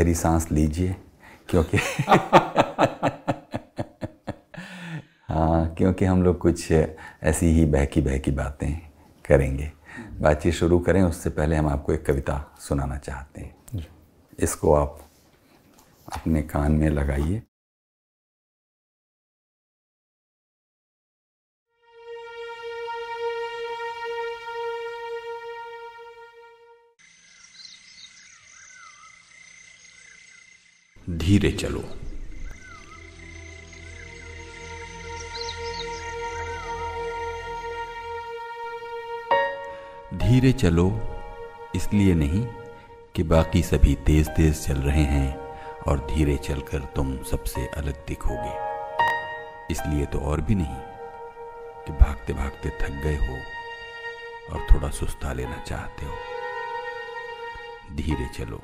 गहरी सांस लीजिए क्योंकि हाँ क्योंकि हम लोग कुछ ऐसी ही बहकी बहकी बातें करेंगे बातचीत शुरू करें उससे पहले हम आपको एक कविता सुनाना चाहते हैं इसको आप अपने कान में लगाइए धीरे चलो धीरे चलो इसलिए नहीं कि बाकी सभी तेज तेज चल रहे हैं और धीरे चलकर तुम सबसे अलग दिखोगे इसलिए तो और भी नहीं कि भागते भागते थक गए हो और थोड़ा सुस्ता लेना चाहते हो धीरे चलो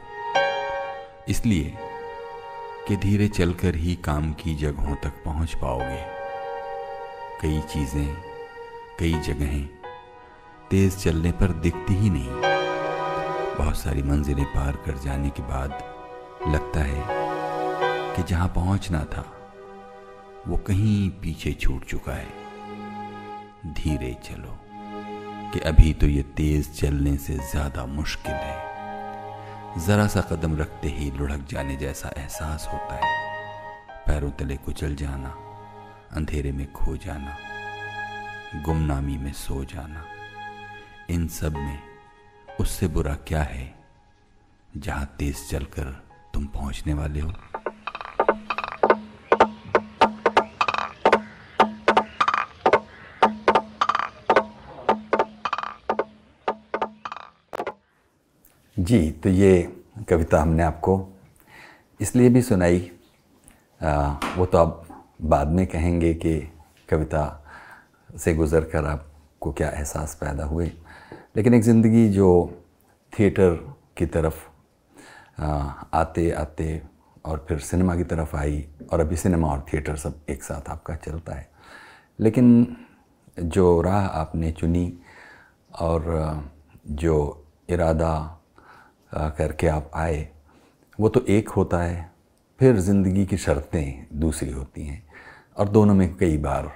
इसलिए कि धीरे चलकर ही काम की जगहों तक पहुंच पाओगे कई चीज़ें कई जगहें तेज चलने पर दिखती ही नहीं बहुत सारी मंजिलें पार कर जाने के बाद लगता है कि जहां पहुंचना था वो कहीं पीछे छूट चुका है धीरे चलो कि अभी तो ये तेज चलने से ज्यादा मुश्किल है जरा सा कदम रखते ही लुढ़क जाने जैसा एहसास होता है पैरों तले कुचल जाना अंधेरे में खो जाना गुमनामी में सो जाना इन सब में उससे बुरा क्या है जहाँ तेज चलकर तुम पहुँचने वाले हो जी तो ये कविता हमने आपको इसलिए भी सुनाई आ, वो तो आप बाद में कहेंगे कि कविता से गुज़र कर आपको क्या एहसास पैदा हुए लेकिन एक ज़िंदगी जो थिएटर की तरफ आ, आते आते और फिर सिनेमा की तरफ आई और अभी सिनेमा और थिएटर सब एक साथ आपका चलता है लेकिन जो राह आपने चुनी और जो इरादा करके आप आए वो तो एक होता है फिर ज़िंदगी की शर्तें दूसरी होती हैं और दोनों में कई बार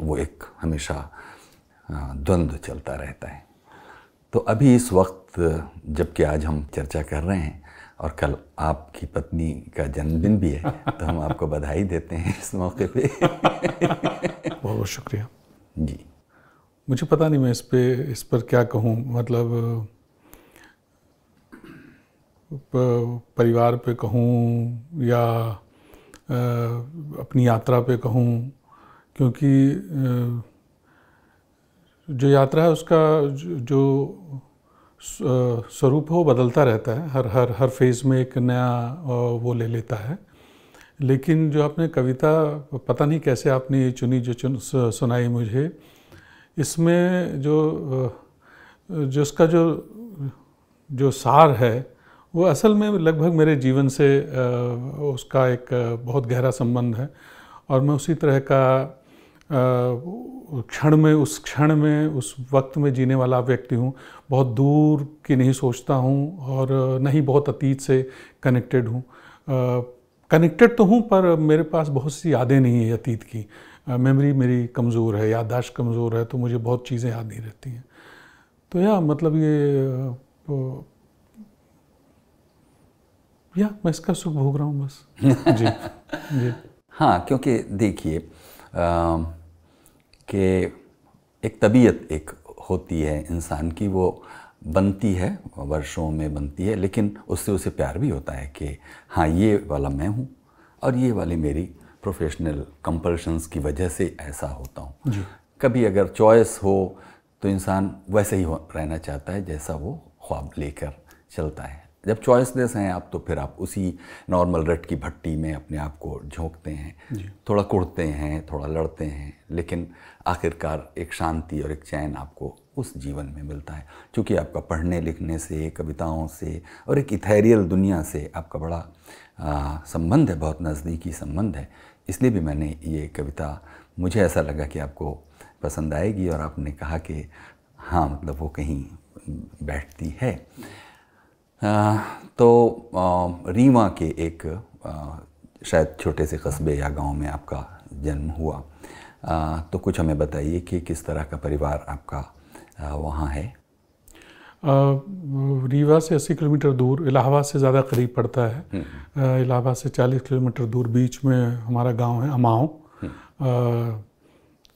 वो एक हमेशा द्वंद्व चलता रहता है तो अभी इस वक्त जबकि आज हम चर्चा कर रहे हैं और कल आपकी पत्नी का जन्मदिन भी है तो हम आपको बधाई देते हैं इस मौके पे बहुत बहुत शुक्रिया जी मुझे पता नहीं मैं इस पर इस पर क्या कहूँ मतलब परिवार पे कहूँ या अपनी यात्रा पे कहूँ क्योंकि जो यात्रा है उसका जो स्वरूप है वो बदलता रहता है हर हर हर फेज़ में एक नया वो ले लेता है लेकिन जो आपने कविता पता नहीं कैसे आपने ये चुनी जो चुन सुनाई मुझे इसमें जो जो उसका जो जो सार है वो असल में लगभग मेरे जीवन से उसका एक बहुत गहरा संबंध है और मैं उसी तरह का क्षण में उस क्षण में उस वक्त में जीने वाला व्यक्ति हूँ बहुत दूर की नहीं सोचता हूँ और नहीं बहुत अतीत से कनेक्टेड हूँ कनेक्टेड तो हूँ पर मेरे पास बहुत सी यादें नहीं है अतीत की मेमोरी मेरी कमज़ोर है याददाश्त कमज़ोर है तो मुझे बहुत चीज़ें याद नहीं रहती हैं तो या मतलब ये या मैं इसका सुख भोग रहा हूँ बस जी जी हाँ क्योंकि देखिए कि एक तबीयत एक होती है इंसान की वो बनती है वर्षों में बनती है लेकिन उससे उसे प्यार भी होता है कि हाँ ये वाला मैं हूँ और ये वाली मेरी प्रोफेशनल कंपल्शंस की वजह से ऐसा होता हूँ कभी अगर चॉइस हो तो इंसान वैसे ही रहना चाहता है जैसा वो ख्वाब लेकर चलता है जब चॉइसलेस हैं आप तो फिर आप उसी नॉर्मल रट की भट्टी में अपने आप को झोंकते हैं थोड़ा कुड़ते हैं थोड़ा लड़ते हैं लेकिन आखिरकार एक शांति और एक चैन आपको उस जीवन में मिलता है क्योंकि आपका पढ़ने लिखने से कविताओं से और एक इथेरियल दुनिया से आपका बड़ा संबंध है बहुत नज़दीकी संबंध है इसलिए भी मैंने ये कविता मुझे ऐसा लगा कि आपको पसंद आएगी और आपने कहा कि हाँ मतलब वो कहीं बैठती है तो रीवा के एक शायद छोटे से कस्बे या गांव में आपका जन्म हुआ तो कुछ हमें बताइए कि किस तरह का परिवार आपका वहाँ है रीवा से 80 किलोमीटर दूर इलाहाबाद से ज़्यादा करीब पड़ता है हम्म। इलाहाबाद से 40 किलोमीटर दूर बीच में हमारा गांव है अमाओ हम्म।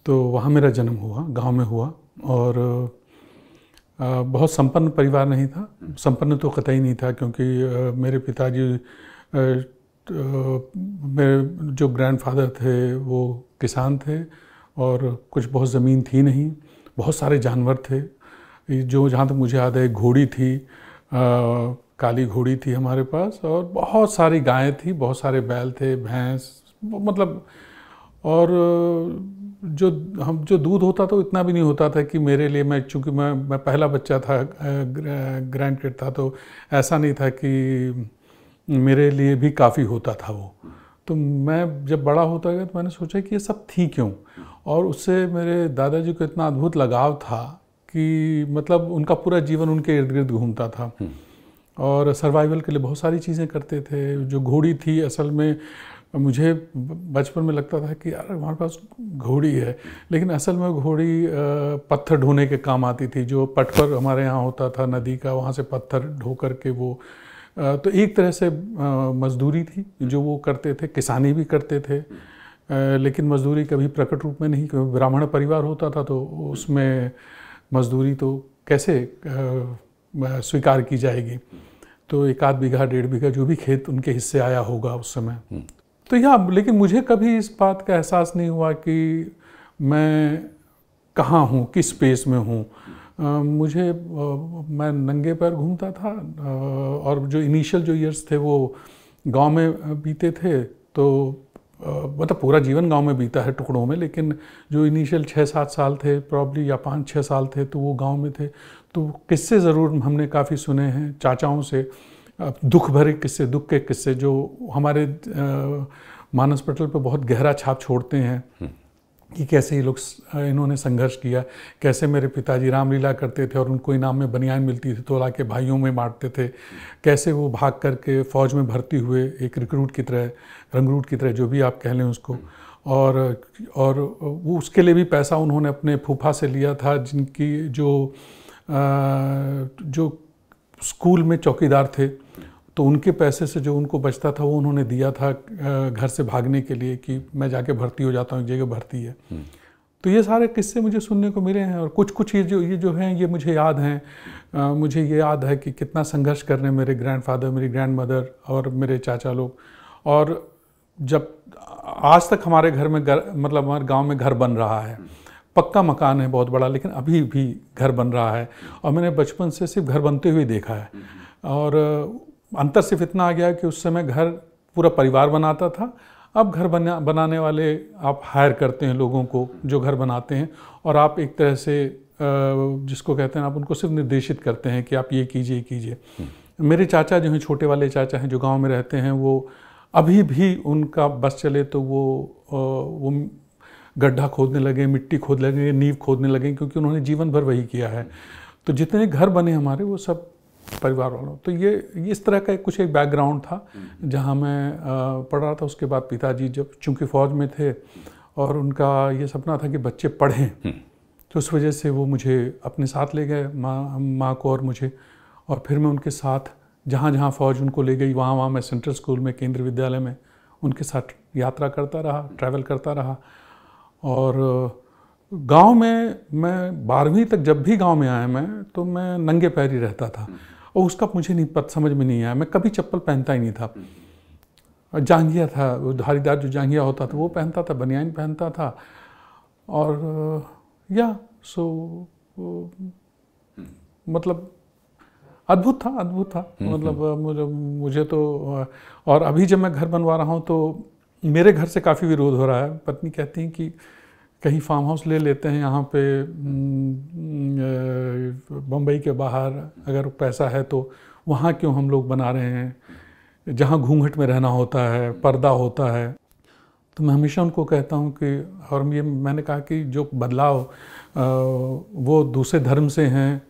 तो वहाँ मेरा जन्म हुआ गांव में हुआ और बहुत संपन्न परिवार नहीं था संपन्न तो कतई नहीं था क्योंकि मेरे पिताजी मेरे जो ग्रैंडफादर थे वो किसान थे और कुछ बहुत ज़मीन थी नहीं बहुत सारे जानवर थे जो जहाँ तक तो मुझे याद है घोड़ी थी आ, काली घोड़ी थी हमारे पास और बहुत सारी गायें थी बहुत सारे बैल थे भैंस मतलब और जो हम जो दूध होता था इतना भी नहीं होता था कि मेरे लिए मैं चूँकि मैं मैं पहला बच्चा था ग्रैंड किड था तो ऐसा नहीं था कि मेरे लिए भी काफ़ी होता था वो तो मैं जब बड़ा होता गया तो मैंने सोचा कि ये सब थी क्यों और उससे मेरे दादाजी को इतना अद्भुत लगाव था कि मतलब उनका पूरा जीवन उनके इर्द गिर्द घूमता था हम्म। और सर्वाइवल के लिए बहुत सारी चीज़ें करते थे जो घोड़ी थी असल में मुझे बचपन में लगता था कि यार हमारे पास घोड़ी है लेकिन असल में घोड़ी पत्थर ढोने के काम आती थी जो पट पर हमारे यहाँ होता था नदी का वहाँ से पत्थर ढो कर के वो तो एक तरह से मजदूरी थी जो वो करते थे किसानी भी करते थे लेकिन मजदूरी कभी प्रकट रूप में नहीं क्योंकि ब्राह्मण परिवार होता था तो उसमें मजदूरी तो कैसे स्वीकार की जाएगी तो एक आध बीघा डेढ़ बीघा जो भी खेत उनके हिस्से आया होगा उस समय हम्म। तो या लेकिन मुझे कभी इस बात का एहसास नहीं हुआ कि मैं कहाँ हूँ किस स्पेस में हूँ मुझे आ, मैं नंगे पैर घूमता था आ, और जो इनिशियल जो ईयर्स थे वो गांव में बीते थे तो मतलब पूरा जीवन गांव में बीता है टुकड़ों में लेकिन जो इनिशियल छः सात साल थे प्रॉब्ली या पाँच छः साल थे तो वो गांव में थे तो किससे ज़रूर हमने काफ़ी सुने हैं चाचाओं से दुख भरे किस्से दुख के किस्से जो हमारे मानस पटल पर बहुत गहरा छाप छोड़ते हैं हम्म। कि कैसे ये लोग इन्होंने संघर्ष किया कैसे मेरे पिताजी रामलीला करते थे और उनको इनाम में बनियान मिलती थी तोला के भाइयों में बांटते थे कैसे वो भाग करके फ़ौज में भर्ती हुए एक रिक्रूट की तरह रंगरूट की तरह जो भी आप कह लें उसको हम्म। और और वो उसके लिए भी पैसा उन्होंने अपने फूफा से लिया था जिनकी जो आ, जो स्कूल में चौकीदार थे तो उनके पैसे से जो उनको बचता था वो उन्होंने दिया था घर से भागने के लिए कि मैं जाके भर्ती हो जाता हूँ जगह भर्ती है हम्म। तो ये सारे किस्से मुझे सुनने को मिले हैं और कुछ कुछ ये जो ये जो हैं ये मुझे याद हैं मुझे ये याद है कि कितना संघर्ष कर रहे हैं मेरे ग्रैंडफादर मेरी ग्रैंड मदर और मेरे चाचा लोग और जब आज तक हमारे घर में गर मतलब हमारे गांव में घर बन रहा है पक्का मकान है बहुत बड़ा लेकिन अभी भी घर बन रहा है और मैंने बचपन से सिर्फ घर बनते हुए देखा है और अंतर सिर्फ इतना आ गया कि उस समय घर पूरा परिवार बनाता था अब घर बना बनाने वाले आप हायर करते हैं लोगों को जो घर बनाते हैं और आप एक तरह से जिसको कहते हैं आप उनको सिर्फ निर्देशित करते हैं कि आप ये कीजिए कीजिए मेरे चाचा जो हैं छोटे वाले चाचा हैं जो गांव में रहते हैं वो अभी भी उनका बस चले तो वो वो गड्ढा खोदने लगे मिट्टी खोद लगे नींव खोदने लगे क्योंकि उन्होंने जीवन भर वही किया है तो जितने घर बने हमारे वो सब परिवार वालों तो ये इस तरह का एक कुछ एक बैकग्राउंड था जहाँ मैं पढ़ रहा था उसके बाद पिताजी जब चूँकि फ़ौज में थे और उनका ये सपना था कि बच्चे पढ़ें हम्म। तो उस वजह से वो मुझे अपने साथ ले गए माँ माँ को और मुझे और फिर मैं उनके साथ जहाँ जहाँ फ़ौज उनको ले गई वहाँ वहाँ मैं सेंट्रल स्कूल में केंद्रीय विद्यालय में उनके साथ यात्रा करता रहा ट्रैवल करता रहा और गांव में मैं बारहवीं तक जब भी गांव में आया मैं तो मैं नंगे पैर ही रहता था और उसका मुझे नहीं पता समझ में नहीं आया मैं कभी चप्पल पहनता ही नहीं था जांघिया था वो धारीदार जो जांघिया होता था वो पहनता था बनियान पहनता था और या सो मतलब अद्भुत था अद्भुत था मतलब मुझे मुझे तो और अभी जब मैं घर बनवा रहा हूँ तो मेरे घर से काफ़ी विरोध हो रहा है पत्नी कहती हैं कि कहीं फार्म हाउस ले लेते हैं यहाँ पे बम्बई के बाहर अगर पैसा है तो वहाँ क्यों हम लोग बना रहे हैं जहाँ घूंघट में रहना होता है पर्दा होता है तो मैं हमेशा उनको कहता हूँ कि और ये मैंने कहा कि जो बदलाव वो दूसरे धर्म से हैं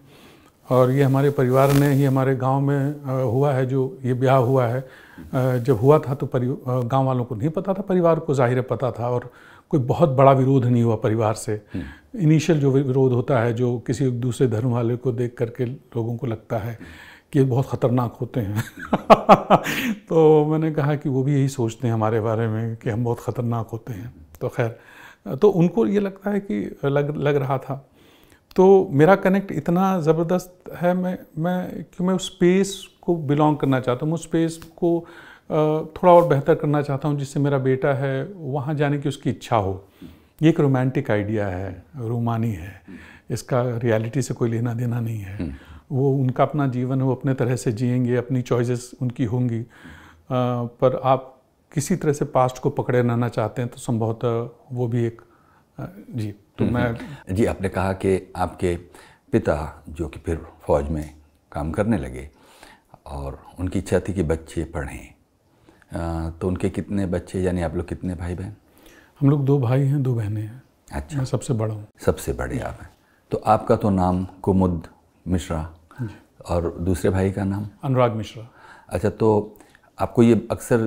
और ये हमारे परिवार में ही हमारे गांव में हुआ है जो ये ब्याह हुआ है जब हुआ था तो परि गाँव वालों को नहीं पता था परिवार को ज़ाहिर पता था और कोई बहुत बड़ा विरोध नहीं हुआ परिवार से हम्म। इनिशियल जो विरोध होता है जो किसी दूसरे धर्म वाले को देख करके लोगों को लगता है कि बहुत ख़तरनाक होते हैं तो मैंने कहा कि वो भी यही सोचते हैं हमारे बारे में कि हम बहुत ख़तरनाक होते हैं तो खैर तो उनको ये लगता है कि लग लग रहा था तो मेरा कनेक्ट इतना ज़बरदस्त है मैं मैं कि मैं उस स्पेस को बिलोंग करना चाहता हूँ उस स्पेस को थोड़ा और बेहतर करना चाहता हूँ जिससे मेरा बेटा है वहाँ जाने की उसकी इच्छा हो ये एक रोमांटिक आइडिया है रोमानी है इसका रियलिटी से कोई लेना देना नहीं है हम्म। वो उनका अपना जीवन है वो अपने तरह से जिएंगे अपनी चॉइसेस उनकी होंगी पर आप किसी तरह से पास्ट को पकड़े रहना चाहते हैं तो संभवतः वो भी एक जी तो हम्म, मैं हम्म। जी आपने कहा कि आपके पिता जो कि फिर फौज में काम करने लगे और उनकी इच्छा थी कि बच्चे पढ़ें तो उनके कितने बच्चे यानी आप लोग कितने भाई बहन हम लोग दो भाई हैं दो बहनें हैं अच्छा मैं सबसे बड़ा हूँ सबसे बड़े आप हैं तो आपका तो नाम कुमुद मिश्रा और दूसरे भाई का नाम अनुराग मिश्रा अच्छा तो आपको ये अक्सर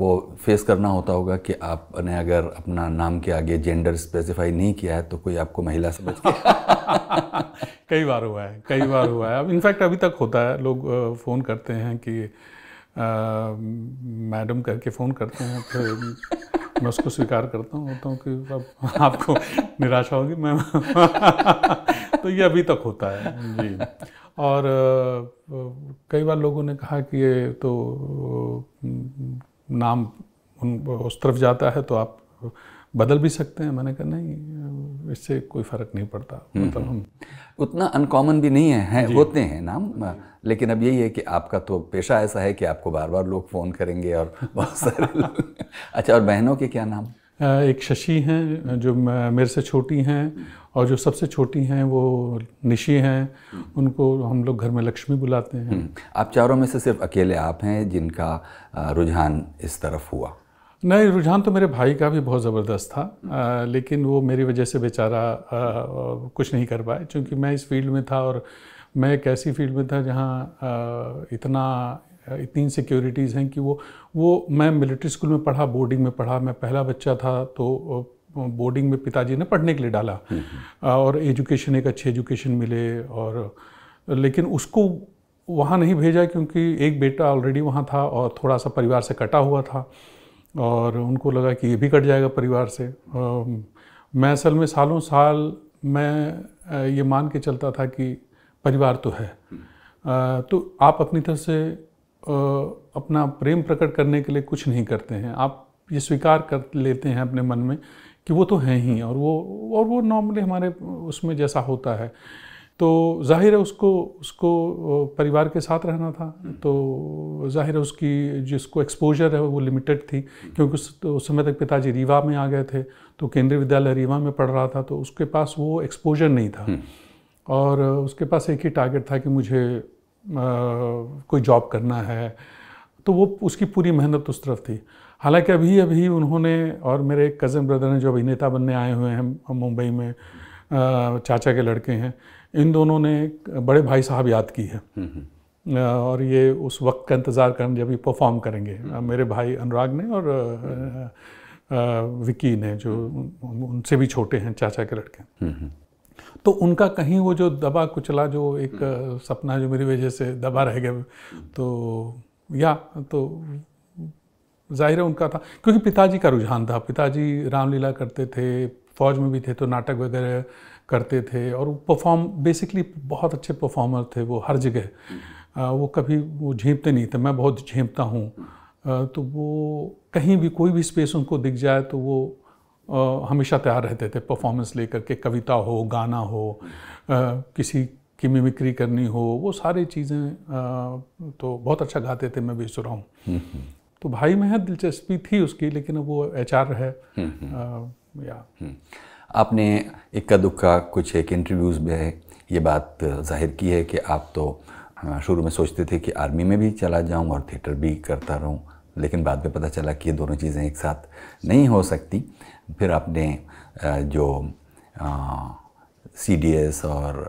वो फेस करना होता होगा कि आपने अगर अपना नाम के आगे जेंडर स्पेसिफाई नहीं किया है तो कोई आपको महिला समझ के कई बार हुआ है कई बार हुआ है अब इनफैक्ट अभी तक होता है लोग फ़ोन करते हैं कि मैडम करके फ़ोन करते हैं तो मैं उसको स्वीकार करता हूँ होता हूँ कि अब आपको निराशा होगी मैं तो ये अभी तक होता है जी और कई बार लोगों ने कहा कि ये तो नाम उन उस तरफ जाता है तो आप बदल भी सकते हैं मैंने कहा नहीं इससे कोई फ़र्क नहीं पड़ता हम्म, मतलब हम्म। हम उतना अनकॉमन भी नहीं है, है होते हैं नाम लेकिन अब यही है कि आपका तो पेशा ऐसा है कि आपको बार बार लोग फ़ोन करेंगे और बहुत सारे अच्छा और बहनों के क्या नाम एक शशि हैं जो मेरे से छोटी हैं और जो सबसे छोटी हैं वो निशी हैं उनको हम लोग घर में लक्ष्मी बुलाते हैं हम्म, आप चारों में से सिर्फ अकेले आप हैं जिनका रुझान इस तरफ हुआ नहीं रुझान तो मेरे भाई का भी बहुत ज़बरदस्त था हम्म। आ, लेकिन वो मेरी वजह से बेचारा आ, कुछ नहीं कर पाए क्योंकि मैं इस फील्ड में था और मैं एक ऐसी फील्ड में था जहाँ इतना इतनी इनसिक्योरिटीज़ हैं कि वो वो मैं मिलिट्री स्कूल में पढ़ा बोर्डिंग में पढ़ा मैं पहला बच्चा था तो बोर्डिंग में पिताजी ने पढ़ने के लिए डाला हम्म, हम्म। और एजुकेशन एक अच्छी एजुकेशन मिले और लेकिन उसको वहाँ नहीं भेजा क्योंकि एक बेटा ऑलरेडी वहाँ था और थोड़ा सा परिवार से कटा हुआ था और उनको लगा कि ये भी कट जाएगा परिवार से मैं असल में सालों साल मैं ये मान के चलता था कि परिवार तो है तो आप अपनी तरफ से अपना प्रेम प्रकट करने के लिए कुछ नहीं करते हैं आप ये स्वीकार कर लेते हैं अपने मन में कि वो तो हैं ही और वो और वो नॉर्मली हमारे उसमें जैसा होता है तो जाहिर है उसको उसको परिवार के साथ रहना था तो जाहिर है उसकी जिसको एक्सपोजर है वो लिमिटेड थी क्योंकि उस, तो उस समय तक पिताजी रीवा में आ गए थे तो केंद्रीय विद्यालय रीवा में पढ़ रहा था तो उसके पास वो एक्सपोजर नहीं था हम्म। और उसके पास एक ही टारगेट था कि मुझे आ, कोई जॉब करना है तो वो उसकी पूरी मेहनत उस तरफ थी हालांकि अभी अभी उन्होंने और मेरे एक कज़न ब्रदर हैं जो अभिनेता बनने आए हुए हैं मुंबई में चाचा के लड़के हैं इन दोनों ने बड़े भाई साहब याद की है हम्म, हम्म। और ये उस वक्त का इंतज़ार कर जब ये परफॉर्म करेंगे हम्म। मेरे भाई अनुराग ने और विकी ने जो उनसे भी छोटे हैं चाचा के लड़के तो उनका कहीं वो जो दबा कुचला जो एक सपना जो मेरी वजह से दबा रह गया तो या तो जाहिर है उनका था क्योंकि पिताजी का रुझान था पिताजी रामलीला करते थे फौज में भी थे तो नाटक वगैरह करते थे और परफॉर्म बेसिकली बहुत अच्छे परफॉर्मर थे वो हर जगह हम्म। वो कभी वो झेपते नहीं थे मैं बहुत झेपता हूँ तो वो कहीं भी कोई भी स्पेस उनको दिख जाए तो वो हमेशा तैयार रहते थे परफॉर्मेंस लेकर के कविता हो गाना हो हम्म। किसी की मिमिक्री करनी हो वो सारी चीज़ें तो बहुत अच्छा गाते थे मैं भी सुना हूँ हम्म, तो भाई में है दिलचस्पी थी उसकी लेकिन वो एच आर है या आपने इक्का दुक्का कुछ एक इंटरव्यूज़ में ये बात जाहिर की है कि आप तो शुरू में सोचते थे कि आर्मी में भी चला जाऊं और थिएटर भी करता रहूं लेकिन बाद में पता चला कि ये दोनों चीज़ें एक साथ नहीं हो सकती फिर आपने जो सी डी एस और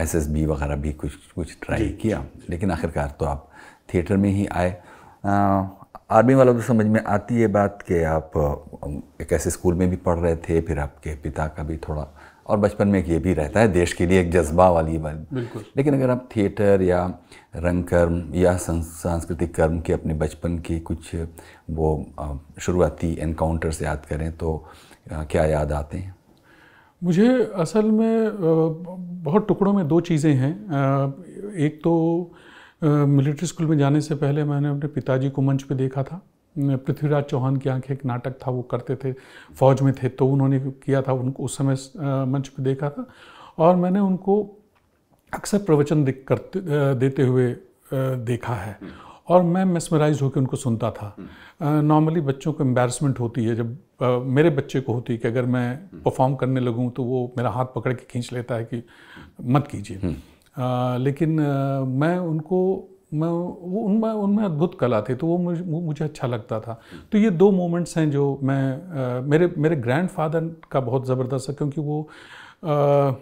एस एस बी वगैरह भी कुछ कुछ ट्राई किया लेकिन आखिरकार तो आप थिएटर में ही आए आ, आर्मी वालों को समझ में आती है बात कि आप एक ऐसे स्कूल में भी पढ़ रहे थे फिर आपके पिता का भी थोड़ा और बचपन में एक ये भी रहता है देश के लिए एक जज्बा वाली बात बिल्कुल लेकिन अगर आप थिएटर या रंग कर्म या सांस्कृतिक कर्म के अपने बचपन के कुछ वो शुरुआती एनकाउंटर्स याद करें तो क्या याद आते हैं मुझे असल में बहुत टुकड़ों में दो चीज़ें हैं एक तो मिलिट्री स्कूल में जाने से पहले मैंने अपने पिताजी को मंच पे देखा था पृथ्वीराज चौहान की आंखें एक नाटक था वो करते थे फौज में थे तो उन्होंने किया था उनको उस समय मंच पे देखा था और मैंने उनको अक्सर प्रवचन दे, करते देते हुए देखा है और मैं मेसमराइज होकर उनको सुनता था नॉर्मली बच्चों को एम्बेरसमेंट होती है जब आ, मेरे बच्चे को होती है कि अगर मैं परफॉर्म हम्म। करने लगूँ तो वो मेरा हाथ पकड़ के खींच लेता है कि मत कीजिए हम्म। लेकिन आ, मैं उनको मैं वो उनमें उनमें अद्भुत कला थी तो वो मुझे, मुझे अच्छा लगता था तो ये दो मोमेंट्स हैं जो मैं आ, मेरे मेरे ग्रैंडफादर का बहुत ज़बरदस्त है क्योंकि वो आ,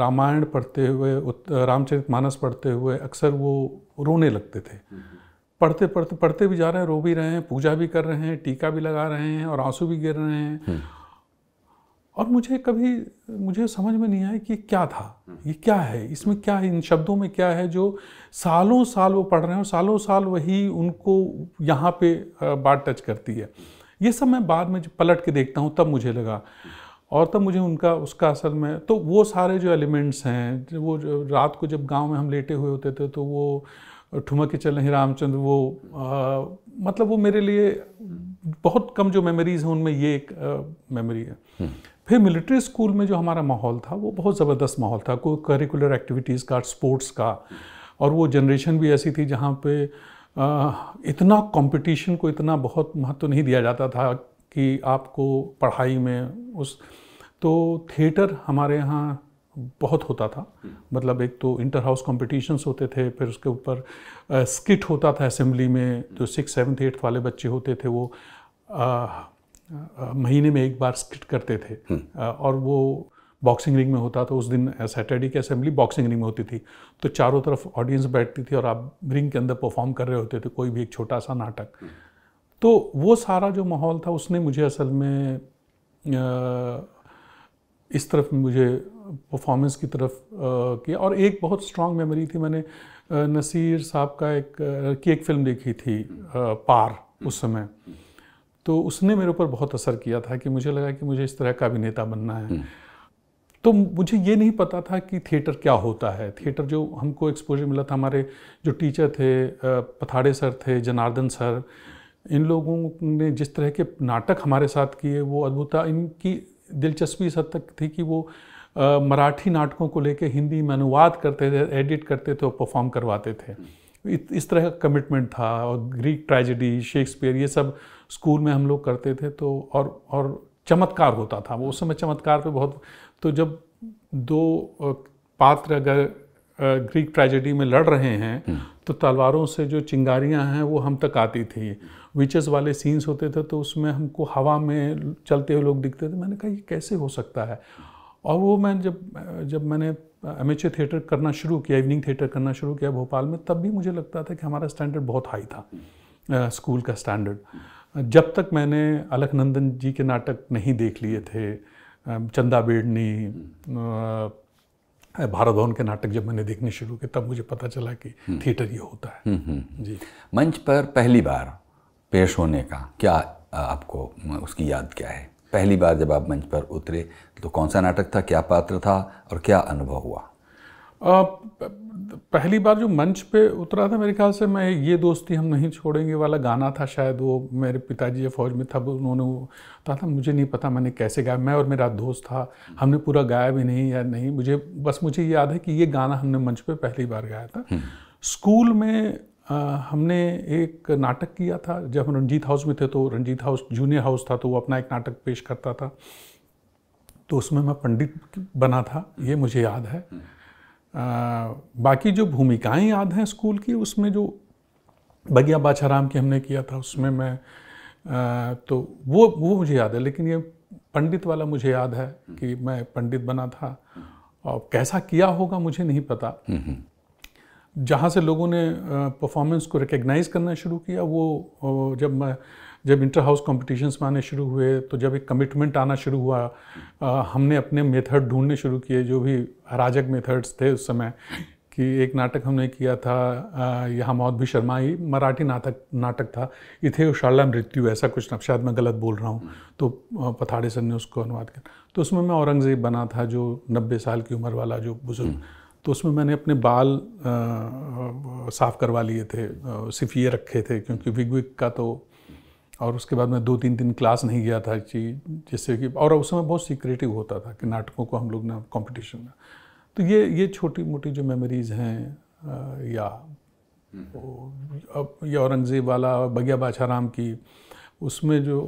रामायण पढ़ते हुए रामचरित मानस पढ़ते हुए अक्सर वो रोने लगते थे पढ़ते पढ़ते पढ़ते भी जा रहे हैं रो भी रहे हैं पूजा भी कर रहे हैं टीका भी लगा रहे हैं और आंसू भी गिर रहे हैं हम्म। और मुझे कभी मुझे समझ में नहीं आया कि क्या था हम्म। ये क्या है इसमें क्या है इन शब्दों में क्या है जो सालों साल वो पढ़ रहे हैं और सालों साल वही उनको यहाँ पे बात टच करती है ये सब मैं बाद में पलट के देखता हूँ तब मुझे लगा और तब मुझे उनका उसका असर में तो वो सारे जो एलिमेंट्स हैं वो रात को जब गांव में हम लेटे हुए होते थे तो वो ठुमक के चल रहे रामचंद्र वो आ, मतलब वो मेरे लिए बहुत कम जो मेमोरीज हैं उनमें ये एक मेमोरी है हम्म। फिर मिलिट्री स्कूल में जो हमारा माहौल था वो बहुत ज़बरदस्त माहौल था कोई करिकुलर एक्टिविटीज़ का स्पोर्ट्स का और वो जनरेशन भी ऐसी थी जहाँ पे इतना कंपटीशन को इतना बहुत महत्व तो नहीं दिया जाता था कि आपको पढ़ाई में उस तो थिएटर हमारे यहाँ बहुत होता था मतलब एक तो इंटर हाउस कॉम्पिटिशन्स होते थे फिर उसके ऊपर स्किट होता था असेंबली में जो सिक्स सेवन्थ एट्थ वाले बच्चे होते थे वो महीने में एक बार स्किट करते थे हम्म। और वो बॉक्सिंग रिंग में होता था उस दिन सैटरडे की असेंबली बॉक्सिंग रिंग में होती थी तो चारों तरफ ऑडियंस बैठती थी और आप रिंग के अंदर परफॉर्म कर रहे होते थे कोई भी एक छोटा सा नाटक हम्म। तो वो सारा जो माहौल था उसने मुझे असल में इस तरफ मुझे परफॉर्मेंस की तरफ किया और एक बहुत स्ट्रांग मेमोरी थी मैंने नसीर साहब का एक की एक फ़िल्म देखी थी पार उस समय हम्म। तो उसने मेरे ऊपर बहुत असर किया था कि मुझे लगा कि मुझे इस तरह का अभिनेता बनना है हम्म। तो मुझे ये नहीं पता था कि थिएटर क्या होता है थिएटर जो हमको एक्सपोजर मिला था हमारे जो टीचर थे पथाड़े सर थे जनार्दन सर इन लोगों ने जिस तरह के नाटक हमारे साथ किए वो अद्भुत था इनकी दिलचस्पी इस हद तक थी कि वो मराठी नाटकों को लेके हिंदी में अनुवाद करते थे एडिट करते थे और परफॉर्म करवाते थे इस तरह का कमिटमेंट था और ग्रीक ट्रेजिडी शेक्सपियर ये सब स्कूल में हम लोग करते थे तो और और चमत्कार होता था वो उस समय चमत्कार पे बहुत तो जब दो पात्र अगर ग्रीक ट्रेजेडी में लड़ रहे हैं हम्म। तो तलवारों से जो चिंगारियां हैं वो हम तक आती थी विचेस वाले सीन्स होते थे तो उसमें हमको हवा में चलते हुए लोग दिखते थे मैंने कहा ये कैसे हो सकता है और वो मैं जब जब मैंने एम एच थिएटर करना शुरू किया इवनिंग थिएटर करना शुरू किया भोपाल में तब भी मुझे लगता था कि हमारा स्टैंडर्ड बहुत हाई था स्कूल का स्टैंडर्ड जब तक मैंने अलकनंदन जी के नाटक नहीं देख लिए थे चंदा बेड़नी भारत भवन के नाटक जब मैंने देखने शुरू किए तब मुझे पता चला कि हम्म। थिएटर ये होता है हम्म, हम्म। जी मंच पर पहली बार पेश होने का क्या आपको उसकी याद क्या है पहली बार जब आप मंच पर उतरे तो कौन सा नाटक था क्या पात्र था और क्या अनुभव हुआ पहली बार जो मंच पे उतरा था मेरे ख्याल से मैं ये दोस्ती हम नहीं छोड़ेंगे वाला गाना था शायद वो मेरे पिताजी या फौज में था उन्होंने वो कहा था मुझे नहीं पता मैंने कैसे गाया मैं और मेरा दोस्त था हमने पूरा गाया भी नहीं या नहीं मुझे बस मुझे याद है कि ये गाना हमने मंच पे पहली बार गाया था हम्म। स्कूल में आ, हमने एक नाटक किया था जब हम रंजीत हाउस में थे तो रंजीत हाउस जूनियर हाउस था तो वो अपना एक नाटक पेश करता था तो उसमें मैं पंडित बना था ये मुझे याद है हम्म। बाकी जो भूमिकाएं याद हैं स्कूल की उसमें जो बगिया बाछाराम की हमने किया था उसमें मैं आ, तो वो वो मुझे याद है लेकिन ये पंडित वाला मुझे याद है कि मैं पंडित बना था और कैसा किया होगा मुझे नहीं पता जहाँ से लोगों ने परफॉर्मेंस को रिकग्नाइज़ करना शुरू किया वो जब मैं जब इंटर हाउस कॉम्पिटिशन्स में आने शुरू हुए तो जब एक कमिटमेंट आना शुरू हुआ आ, हमने अपने मेथड ढूंढने शुरू किए जो भी अराजक मेथड्स थे उस समय कि एक नाटक हमने किया था यहाँ मौत भी ही मराठी नाटक नाटक था इथे उशाला मृत्यु ऐसा कुछ ना शायद मैं गलत बोल रहा हूँ तो पथाड़े सर ने उसको अनुवाद किया तो उसमें मैं औरंगज़ेब बना था जो नब्बे साल की उम्र वाला जो बुज़ुर्ग हम्म। तो उसमें मैंने अपने बाल साफ़ करवा लिए थे सिफिए रखे थे क्योंकि विग विग का तो और उसके बाद मैं दो तीन दिन क्लास नहीं गया था चीज जिससे कि और उस समय बहुत सीक्रेटिव होता था कि नाटकों को हम लोग ना कंपटीशन में तो ये ये छोटी मोटी जो मेमोरीज हैं या हम्म। अब ये औरंगज़ेब वाला बगिया राम की उसमें जो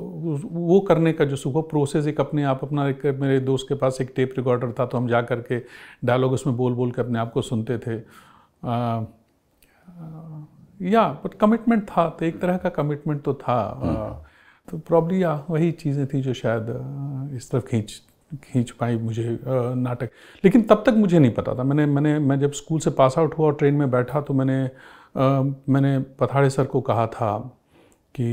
वो करने का जो सुबह प्रोसेस एक अपने आप अपना एक मेरे दोस्त के पास एक टेप रिकॉर्डर था तो हम जा करके के डायलॉग उसमें बोल बोल के अपने आप को सुनते थे आ, आ, या बट कमिटमेंट था तो एक तरह का कमिटमेंट तो था हम्म। हाँ, तो प्रॉब्ली हाँ, वही चीज़ें थी जो शायद हाँ, इस तरफ खींच खींच पाई मुझे नाटक लेकिन तब तक मुझे नहीं पता था मैंने मैंने मैं जब स्कूल से पास आउट हुआ और ट्रेन में बैठा तो मैंने आ, मैंने पथाड़े सर को कहा था कि